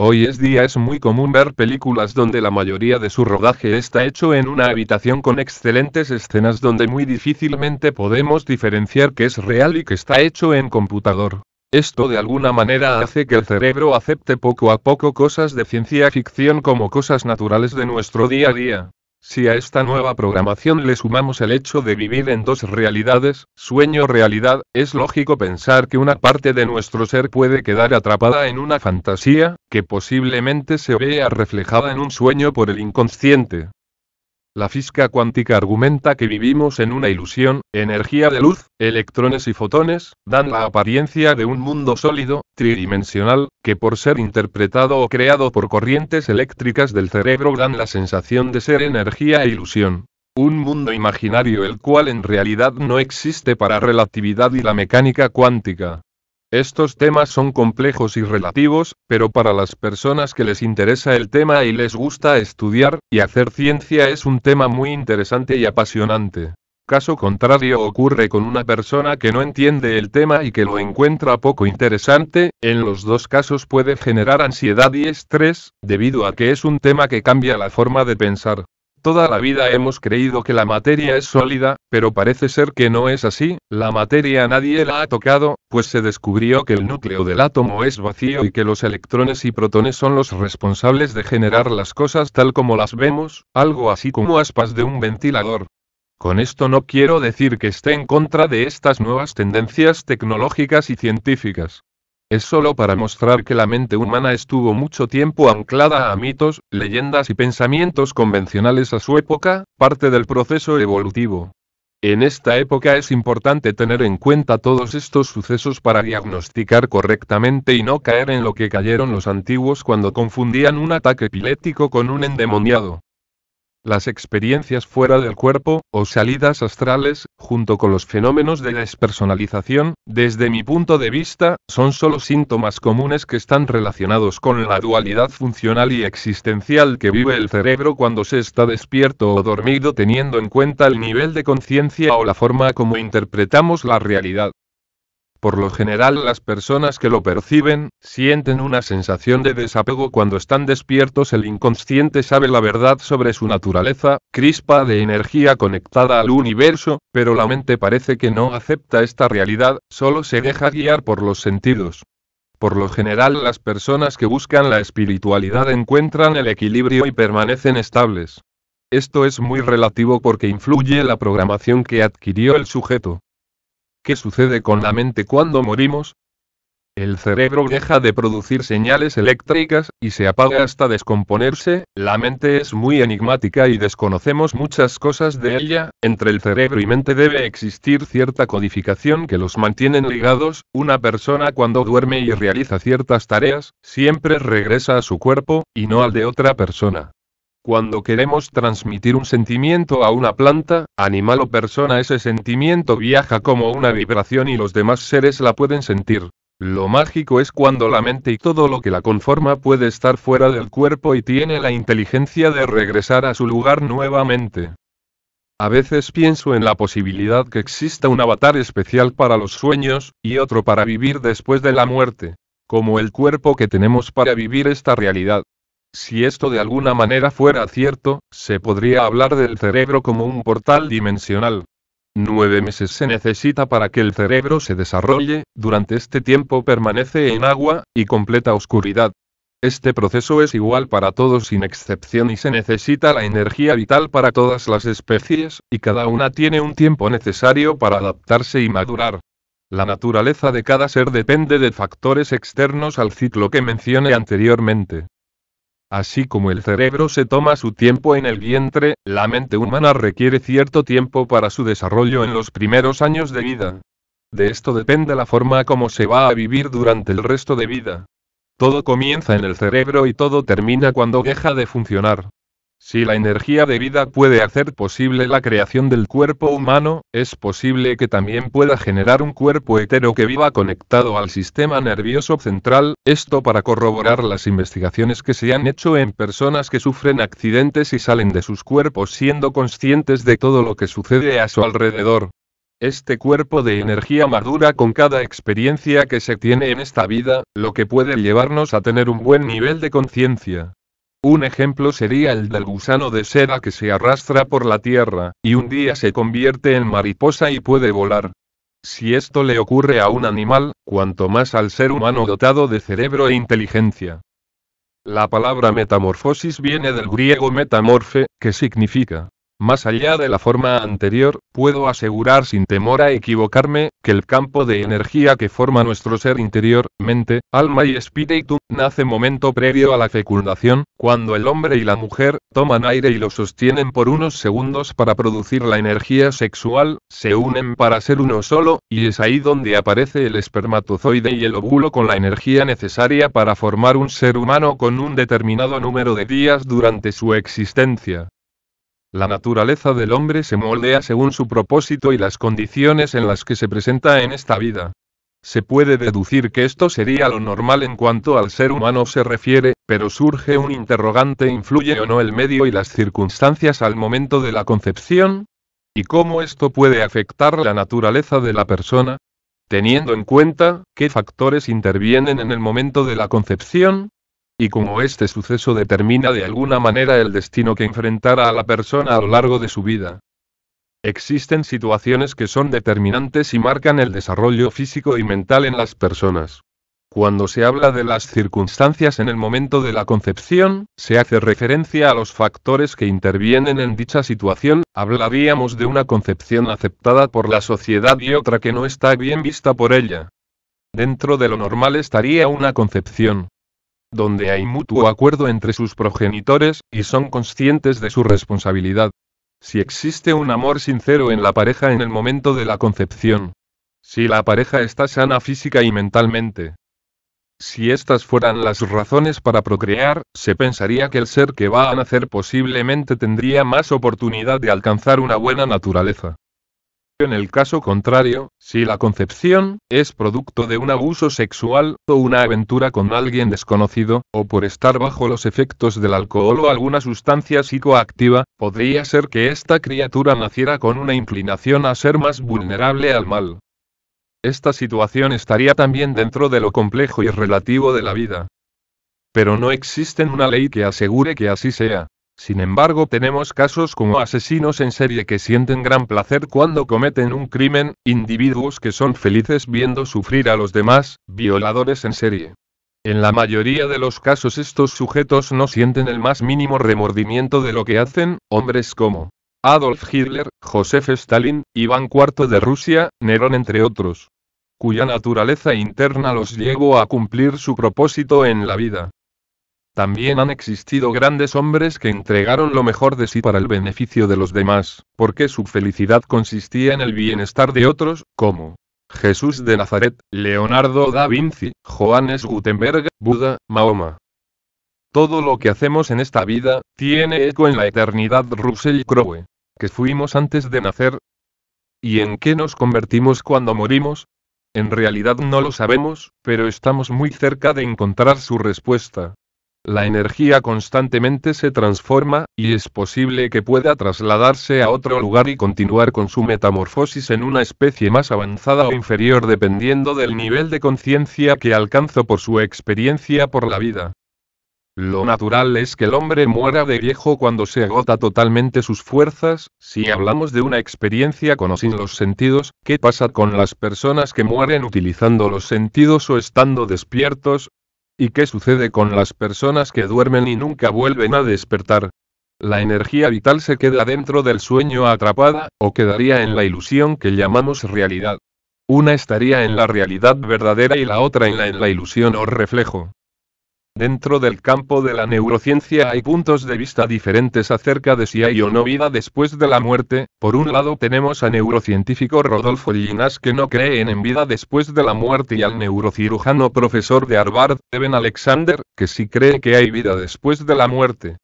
S1: Hoy es día es muy común ver películas donde la mayoría de su rodaje está hecho en una habitación con excelentes escenas donde muy difícilmente podemos diferenciar que es real y que está hecho en computador. Esto de alguna manera hace que el cerebro acepte poco a poco cosas de ciencia ficción como cosas naturales de nuestro día a día. Si a esta nueva programación le sumamos el hecho de vivir en dos realidades, sueño-realidad, es lógico pensar que una parte de nuestro ser puede quedar atrapada en una fantasía, que posiblemente se vea reflejada en un sueño por el inconsciente, la física cuántica argumenta que vivimos en una ilusión, energía de luz, electrones y fotones, dan la apariencia de un mundo sólido, tridimensional, que por ser interpretado o creado por corrientes eléctricas del cerebro dan la sensación de ser energía e ilusión. Un mundo imaginario el cual en realidad no existe para relatividad y la mecánica cuántica. Estos temas son complejos y relativos, pero para las personas que les interesa el tema y les gusta estudiar y hacer ciencia es un tema muy interesante y apasionante. Caso contrario ocurre con una persona que no entiende el tema y que lo encuentra poco interesante, en los dos casos puede generar ansiedad y estrés, debido a que es un tema que cambia la forma de pensar. Toda la vida hemos creído que la materia es sólida, pero parece ser que no es así, la materia nadie la ha tocado, pues se descubrió que el núcleo del átomo es vacío y que los electrones y protones son los responsables de generar las cosas tal como las vemos, algo así como aspas de un ventilador. Con esto no quiero decir que esté en contra de estas nuevas tendencias tecnológicas y científicas es solo para mostrar que la mente humana estuvo mucho tiempo anclada a mitos, leyendas y pensamientos convencionales a su época, parte del proceso evolutivo. En esta época es importante tener en cuenta todos estos sucesos para diagnosticar correctamente y no caer en lo que cayeron los antiguos cuando confundían un ataque epiléptico con un endemoniado. Las experiencias fuera del cuerpo, o salidas astrales, junto con los fenómenos de despersonalización, desde mi punto de vista, son solo síntomas comunes que están relacionados con la dualidad funcional y existencial que vive el cerebro cuando se está despierto o dormido teniendo en cuenta el nivel de conciencia o la forma como interpretamos la realidad. Por lo general las personas que lo perciben, sienten una sensación de desapego cuando están despiertos. El inconsciente sabe la verdad sobre su naturaleza, crispa de energía conectada al universo, pero la mente parece que no acepta esta realidad, solo se deja guiar por los sentidos. Por lo general las personas que buscan la espiritualidad encuentran el equilibrio y permanecen estables. Esto es muy relativo porque influye la programación que adquirió el sujeto. ¿Qué sucede con la mente cuando morimos? El cerebro deja de producir señales eléctricas, y se apaga hasta descomponerse, la mente es muy enigmática y desconocemos muchas cosas de ella, entre el cerebro y mente debe existir cierta codificación que los mantienen ligados, una persona cuando duerme y realiza ciertas tareas, siempre regresa a su cuerpo, y no al de otra persona. Cuando queremos transmitir un sentimiento a una planta, animal o persona, ese sentimiento viaja como una vibración y los demás seres la pueden sentir. Lo mágico es cuando la mente y todo lo que la conforma puede estar fuera del cuerpo y tiene la inteligencia de regresar a su lugar nuevamente. A veces pienso en la posibilidad que exista un avatar especial para los sueños, y otro para vivir después de la muerte, como el cuerpo que tenemos para vivir esta realidad. Si esto de alguna manera fuera cierto, se podría hablar del cerebro como un portal dimensional. Nueve meses se necesita para que el cerebro se desarrolle, durante este tiempo permanece en agua, y completa oscuridad. Este proceso es igual para todos sin excepción y se necesita la energía vital para todas las especies, y cada una tiene un tiempo necesario para adaptarse y madurar. La naturaleza de cada ser depende de factores externos al ciclo que mencioné anteriormente. Así como el cerebro se toma su tiempo en el vientre, la mente humana requiere cierto tiempo para su desarrollo en los primeros años de vida. De esto depende la forma como se va a vivir durante el resto de vida. Todo comienza en el cerebro y todo termina cuando deja de funcionar. Si la energía de vida puede hacer posible la creación del cuerpo humano, es posible que también pueda generar un cuerpo hetero que viva conectado al sistema nervioso central, esto para corroborar las investigaciones que se han hecho en personas que sufren accidentes y salen de sus cuerpos siendo conscientes de todo lo que sucede a su alrededor. Este cuerpo de energía madura con cada experiencia que se tiene en esta vida, lo que puede llevarnos a tener un buen nivel de conciencia. Un ejemplo sería el del gusano de seda que se arrastra por la tierra, y un día se convierte en mariposa y puede volar. Si esto le ocurre a un animal, cuanto más al ser humano dotado de cerebro e inteligencia. La palabra metamorfosis viene del griego metamorfe, que significa más allá de la forma anterior, puedo asegurar sin temor a equivocarme, que el campo de energía que forma nuestro ser interior, mente, alma y espíritu, nace momento previo a la fecundación, cuando el hombre y la mujer, toman aire y lo sostienen por unos segundos para producir la energía sexual, se unen para ser uno solo, y es ahí donde aparece el espermatozoide y el óvulo con la energía necesaria para formar un ser humano con un determinado número de días durante su existencia. La naturaleza del hombre se moldea según su propósito y las condiciones en las que se presenta en esta vida. Se puede deducir que esto sería lo normal en cuanto al ser humano se refiere, pero surge un interrogante, ¿influye o no el medio y las circunstancias al momento de la concepción? ¿Y cómo esto puede afectar la naturaleza de la persona? Teniendo en cuenta qué factores intervienen en el momento de la concepción, y como este suceso determina de alguna manera el destino que enfrentará a la persona a lo largo de su vida. Existen situaciones que son determinantes y marcan el desarrollo físico y mental en las personas. Cuando se habla de las circunstancias en el momento de la concepción, se hace referencia a los factores que intervienen en dicha situación, hablaríamos de una concepción aceptada por la sociedad y otra que no está bien vista por ella. Dentro de lo normal estaría una concepción donde hay mutuo acuerdo entre sus progenitores, y son conscientes de su responsabilidad. Si existe un amor sincero en la pareja en el momento de la concepción. Si la pareja está sana física y mentalmente. Si estas fueran las razones para procrear, se pensaría que el ser que va a nacer posiblemente tendría más oportunidad de alcanzar una buena naturaleza. En el caso contrario, si la concepción es producto de un abuso sexual o una aventura con alguien desconocido, o por estar bajo los efectos del alcohol o alguna sustancia psicoactiva, podría ser que esta criatura naciera con una inclinación a ser más vulnerable al mal. Esta situación estaría también dentro de lo complejo y relativo de la vida. Pero no existe una ley que asegure que así sea. Sin embargo, tenemos casos como asesinos en serie que sienten gran placer cuando cometen un crimen, individuos que son felices viendo sufrir a los demás, violadores en serie. En la mayoría de los casos estos sujetos no sienten el más mínimo remordimiento de lo que hacen, hombres como Adolf Hitler, Joseph Stalin, Iván IV de Rusia, Nerón entre otros, cuya naturaleza interna los llevó a cumplir su propósito en la vida. También han existido grandes hombres que entregaron lo mejor de sí para el beneficio de los demás, porque su felicidad consistía en el bienestar de otros, como Jesús de Nazaret, Leonardo da Vinci, Johannes Gutenberg, Buda, Mahoma. Todo lo que hacemos en esta vida, tiene eco en la eternidad Russell Crowe. ¿Que fuimos antes de nacer? ¿Y en qué nos convertimos cuando morimos? En realidad no lo sabemos, pero estamos muy cerca de encontrar su respuesta. La energía constantemente se transforma, y es posible que pueda trasladarse a otro lugar y continuar con su metamorfosis en una especie más avanzada o inferior dependiendo del nivel de conciencia que alcanzó por su experiencia por la vida. Lo natural es que el hombre muera de viejo cuando se agota totalmente sus fuerzas, si hablamos de una experiencia con o sin los sentidos, ¿qué pasa con las personas que mueren utilizando los sentidos o estando despiertos? ¿Y qué sucede con las personas que duermen y nunca vuelven a despertar? La energía vital se queda dentro del sueño atrapada, o quedaría en la ilusión que llamamos realidad. Una estaría en la realidad verdadera y la otra en la, en la ilusión o reflejo. Dentro del campo de la neurociencia hay puntos de vista diferentes acerca de si hay o no vida después de la muerte. Por un lado tenemos al neurocientífico Rodolfo Linas que no cree en vida después de la muerte y al neurocirujano profesor de Harvard, Eben Alexander, que sí cree que hay vida después de la muerte.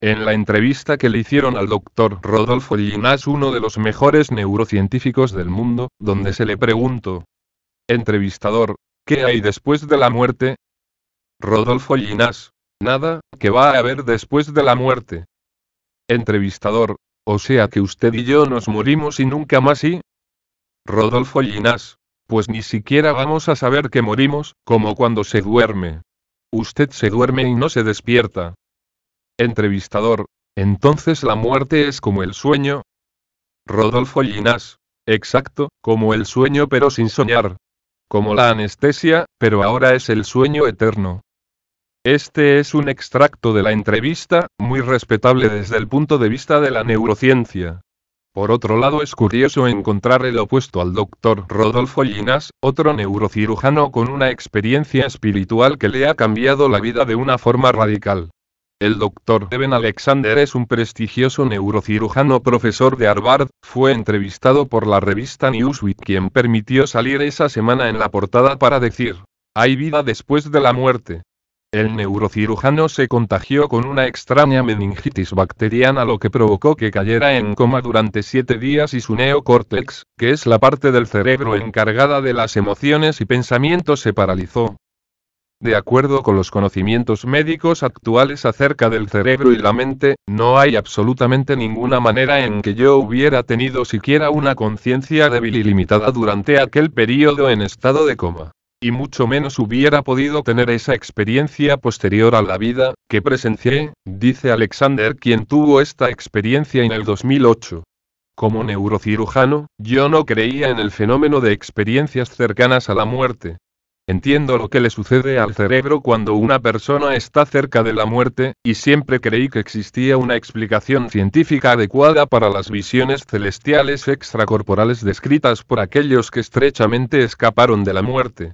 S1: En la entrevista que le hicieron al doctor Rodolfo Linas, uno de los mejores neurocientíficos del mundo, donde se le preguntó, entrevistador, ¿qué hay después de la muerte? Rodolfo Llinás. Nada, que va a haber después de la muerte. Entrevistador. O sea que usted y yo nos morimos y nunca más y... Rodolfo Llinás. Pues ni siquiera vamos a saber que morimos, como cuando se duerme. Usted se duerme y no se despierta. Entrevistador. Entonces la muerte es como el sueño. Rodolfo Llinás. Exacto, como el sueño pero sin soñar. Como la anestesia, pero ahora es el sueño eterno. Este es un extracto de la entrevista, muy respetable desde el punto de vista de la neurociencia. Por otro lado, es curioso encontrar el opuesto al doctor Rodolfo Linas, otro neurocirujano con una experiencia espiritual que le ha cambiado la vida de una forma radical. El doctor Eben Alexander es un prestigioso neurocirujano profesor de Harvard, fue entrevistado por la revista Newsweek quien permitió salir esa semana en la portada para decir, hay vida después de la muerte. El neurocirujano se contagió con una extraña meningitis bacteriana lo que provocó que cayera en coma durante siete días y su neocórtex, que es la parte del cerebro encargada de las emociones y pensamientos, se paralizó. De acuerdo con los conocimientos médicos actuales acerca del cerebro y la mente, no hay absolutamente ninguna manera en que yo hubiera tenido siquiera una conciencia débil y limitada durante aquel periodo en estado de coma y mucho menos hubiera podido tener esa experiencia posterior a la vida, que presencié, dice Alexander quien tuvo esta experiencia en el 2008. Como neurocirujano, yo no creía en el fenómeno de experiencias cercanas a la muerte. Entiendo lo que le sucede al cerebro cuando una persona está cerca de la muerte, y siempre creí que existía una explicación científica adecuada para las visiones celestiales extracorporales descritas por aquellos que estrechamente escaparon de la muerte.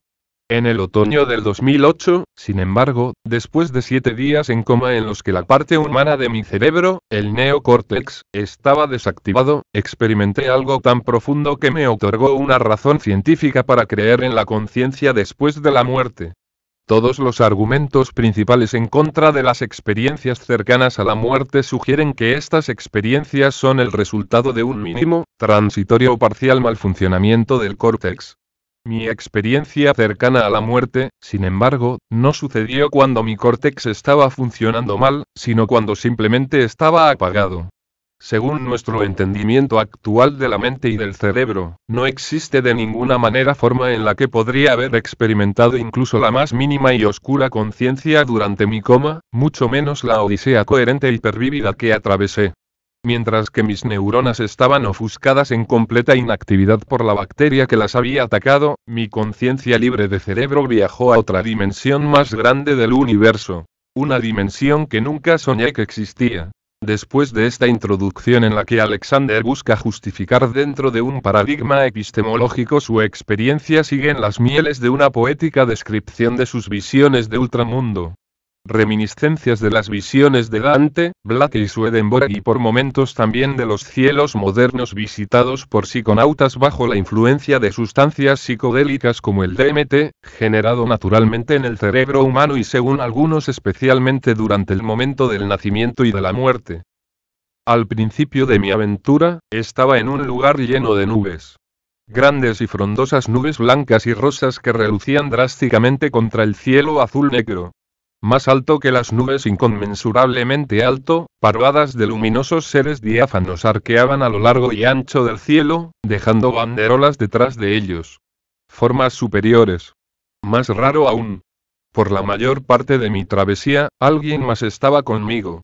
S1: En el otoño del 2008, sin embargo, después de siete días en coma en los que la parte humana de mi cerebro, el neocórtex, estaba desactivado, experimenté algo tan profundo que me otorgó una razón científica para creer en la conciencia después de la muerte. Todos los argumentos principales en contra de las experiencias cercanas a la muerte sugieren que estas experiencias son el resultado de un mínimo, transitorio o parcial malfuncionamiento del córtex. Mi experiencia cercana a la muerte, sin embargo, no sucedió cuando mi córtex estaba funcionando mal, sino cuando simplemente estaba apagado. Según nuestro entendimiento actual de la mente y del cerebro, no existe de ninguna manera forma en la que podría haber experimentado incluso la más mínima y oscura conciencia durante mi coma, mucho menos la odisea coherente y pervívida que atravesé mientras que mis neuronas estaban ofuscadas en completa inactividad por la bacteria que las había atacado, mi conciencia libre de cerebro viajó a otra dimensión más grande del universo, una dimensión que nunca soñé que existía. Después de esta introducción en la que Alexander busca justificar dentro de un paradigma epistemológico su experiencia sigue en las mieles de una poética descripción de sus visiones de ultramundo, reminiscencias de las visiones de Dante, Black y Swedenborg y por momentos también de los cielos modernos visitados por psiconautas bajo la influencia de sustancias psicodélicas como el DMT, generado naturalmente en el cerebro humano y según algunos especialmente durante el momento del nacimiento y de la muerte. Al principio de mi aventura, estaba en un lugar lleno de nubes grandes y frondosas nubes blancas y rosas que relucían drásticamente contra el cielo azul negro más alto que las nubes inconmensurablemente alto, parvadas de luminosos seres diáfanos arqueaban a lo largo y ancho del cielo, dejando banderolas detrás de ellos. Formas superiores. Más raro aún. Por la mayor parte de mi travesía, alguien más estaba conmigo.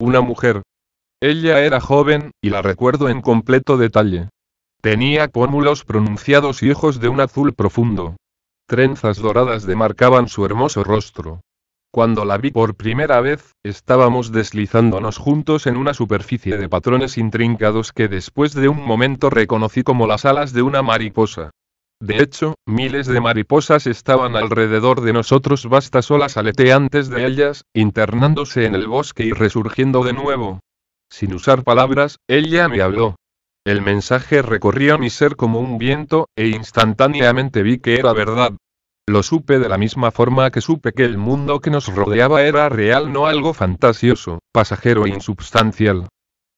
S1: Una mujer. Ella era joven, y la recuerdo en completo detalle. Tenía pómulos pronunciados y ojos de un azul profundo. Trenzas doradas demarcaban su hermoso rostro. Cuando la vi por primera vez, estábamos deslizándonos juntos en una superficie de patrones intrincados que después de un momento reconocí como las alas de una mariposa. De hecho, miles de mariposas estaban alrededor de nosotros vastas olas aleteantes de ellas, internándose en el bosque y resurgiendo de nuevo. Sin usar palabras, ella me habló. El mensaje recorrió mi ser como un viento, e instantáneamente vi que era verdad, lo supe de la misma forma que supe que el mundo que nos rodeaba era real, no algo fantasioso, pasajero e insubstancial.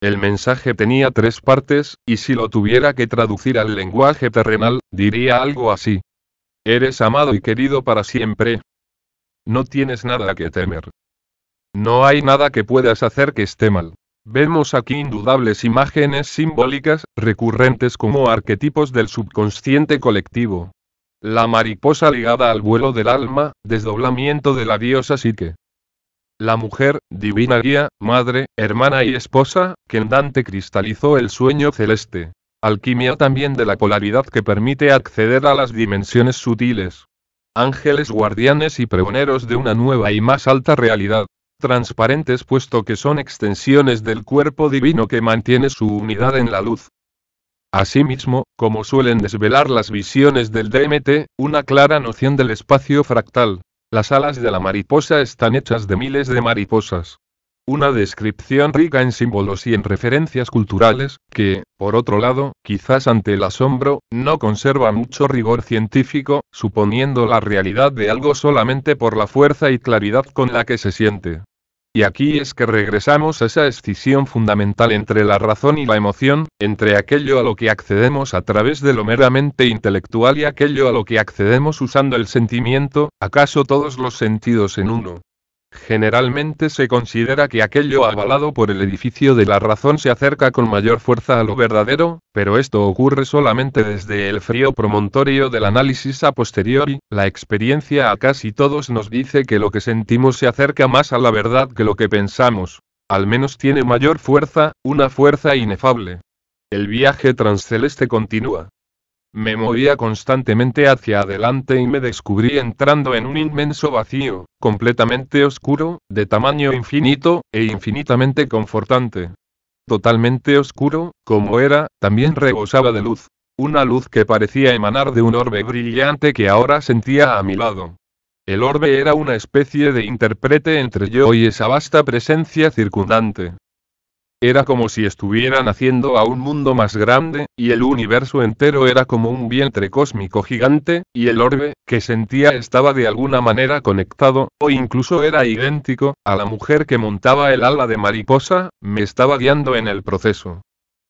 S1: El mensaje tenía tres partes, y si lo tuviera que traducir al lenguaje terrenal, diría algo así. Eres amado y querido para siempre. No tienes nada que temer. No hay nada que puedas hacer que esté mal. Vemos aquí indudables imágenes simbólicas, recurrentes como arquetipos del subconsciente colectivo, la mariposa ligada al vuelo del alma, desdoblamiento de la diosa psique. La mujer, divina guía, madre, hermana y esposa, que en Dante cristalizó el sueño celeste. Alquimia también de la polaridad que permite acceder a las dimensiones sutiles. Ángeles guardianes y pregoneros de una nueva y más alta realidad. Transparentes puesto que son extensiones del cuerpo divino que mantiene su unidad en la luz. Asimismo, como suelen desvelar las visiones del DMT, una clara noción del espacio fractal. Las alas de la mariposa están hechas de miles de mariposas. Una descripción rica en símbolos y en referencias culturales, que, por otro lado, quizás ante el asombro, no conserva mucho rigor científico, suponiendo la realidad de algo solamente por la fuerza y claridad con la que se siente. Y aquí es que regresamos a esa escisión fundamental entre la razón y la emoción, entre aquello a lo que accedemos a través de lo meramente intelectual y aquello a lo que accedemos usando el sentimiento, acaso todos los sentidos en uno. Generalmente se considera que aquello avalado por el edificio de la razón se acerca con mayor fuerza a lo verdadero, pero esto ocurre solamente desde el frío promontorio del análisis a posteriori, la experiencia a casi todos nos dice que lo que sentimos se acerca más a la verdad que lo que pensamos, al menos tiene mayor fuerza, una fuerza inefable. El viaje transceleste continúa. Me movía constantemente hacia adelante y me descubrí entrando en un inmenso vacío, completamente oscuro, de tamaño infinito, e infinitamente confortante. Totalmente oscuro, como era, también rebosaba de luz. Una luz que parecía emanar de un orbe brillante que ahora sentía a mi lado. El orbe era una especie de intérprete entre yo y esa vasta presencia circundante. Era como si estuvieran haciendo a un mundo más grande, y el universo entero era como un vientre cósmico gigante, y el orbe, que sentía estaba de alguna manera conectado, o incluso era idéntico, a la mujer que montaba el ala de mariposa, me estaba guiando en el proceso.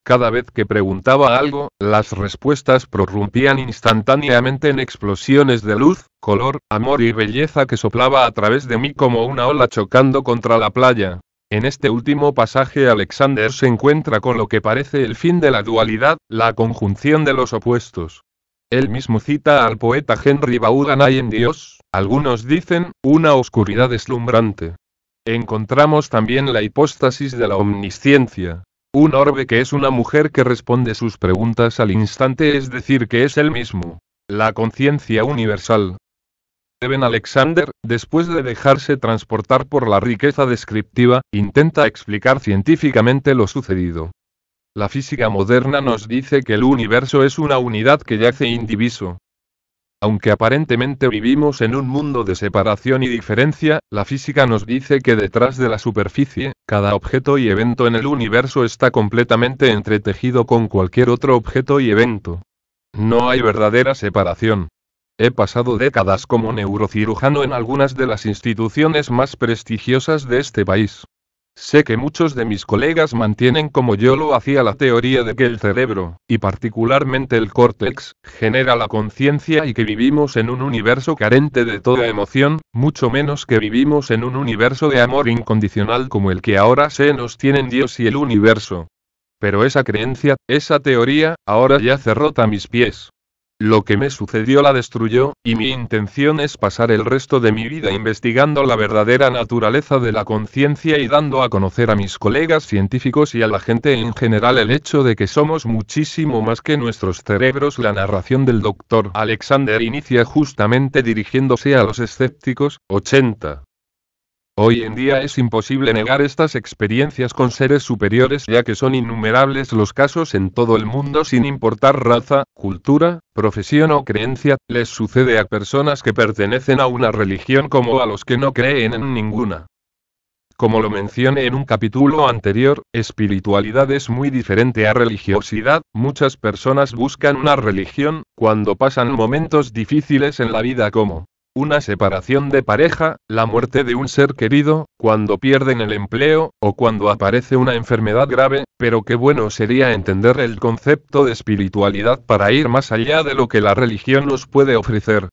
S1: Cada vez que preguntaba algo, las respuestas prorrumpían instantáneamente en explosiones de luz, color, amor y belleza que soplaba a través de mí como una ola chocando contra la playa. En este último pasaje Alexander se encuentra con lo que parece el fin de la dualidad, la conjunción de los opuestos. Él mismo cita al poeta Henry Vaughan hay en Dios, algunos dicen, una oscuridad deslumbrante. Encontramos también la hipóstasis de la omnisciencia. Un orbe que es una mujer que responde sus preguntas al instante, es decir, que es el mismo. La conciencia universal. Ben Alexander, después de dejarse transportar por la riqueza descriptiva, intenta explicar científicamente lo sucedido. La física moderna nos dice que el universo es una unidad que yace indiviso. Aunque aparentemente vivimos en un mundo de separación y diferencia, la física nos dice que detrás de la superficie, cada objeto y evento en el universo está completamente entretejido con cualquier otro objeto y evento. No hay verdadera separación. He pasado décadas como neurocirujano en algunas de las instituciones más prestigiosas de este país. Sé que muchos de mis colegas mantienen como yo lo hacía la teoría de que el cerebro, y particularmente el córtex, genera la conciencia y que vivimos en un universo carente de toda emoción, mucho menos que vivimos en un universo de amor incondicional como el que ahora se nos tienen Dios y el universo. Pero esa creencia, esa teoría, ahora ya cerrota mis pies. Lo que me sucedió la destruyó, y mi intención es pasar el resto de mi vida investigando la verdadera naturaleza de la conciencia y dando a conocer a mis colegas científicos y a la gente en general el hecho de que somos muchísimo más que nuestros cerebros. La narración del doctor Alexander inicia justamente dirigiéndose a los escépticos. 80. Hoy en día es imposible negar estas experiencias con seres superiores ya que son innumerables los casos en todo el mundo sin importar raza, cultura, profesión o creencia, les sucede a personas que pertenecen a una religión como a los que no creen en ninguna. Como lo mencioné en un capítulo anterior, espiritualidad es muy diferente a religiosidad, muchas personas buscan una religión, cuando pasan momentos difíciles en la vida como una separación de pareja, la muerte de un ser querido, cuando pierden el empleo, o cuando aparece una enfermedad grave, pero qué bueno sería entender el concepto de espiritualidad para ir más allá de lo que la religión nos puede ofrecer,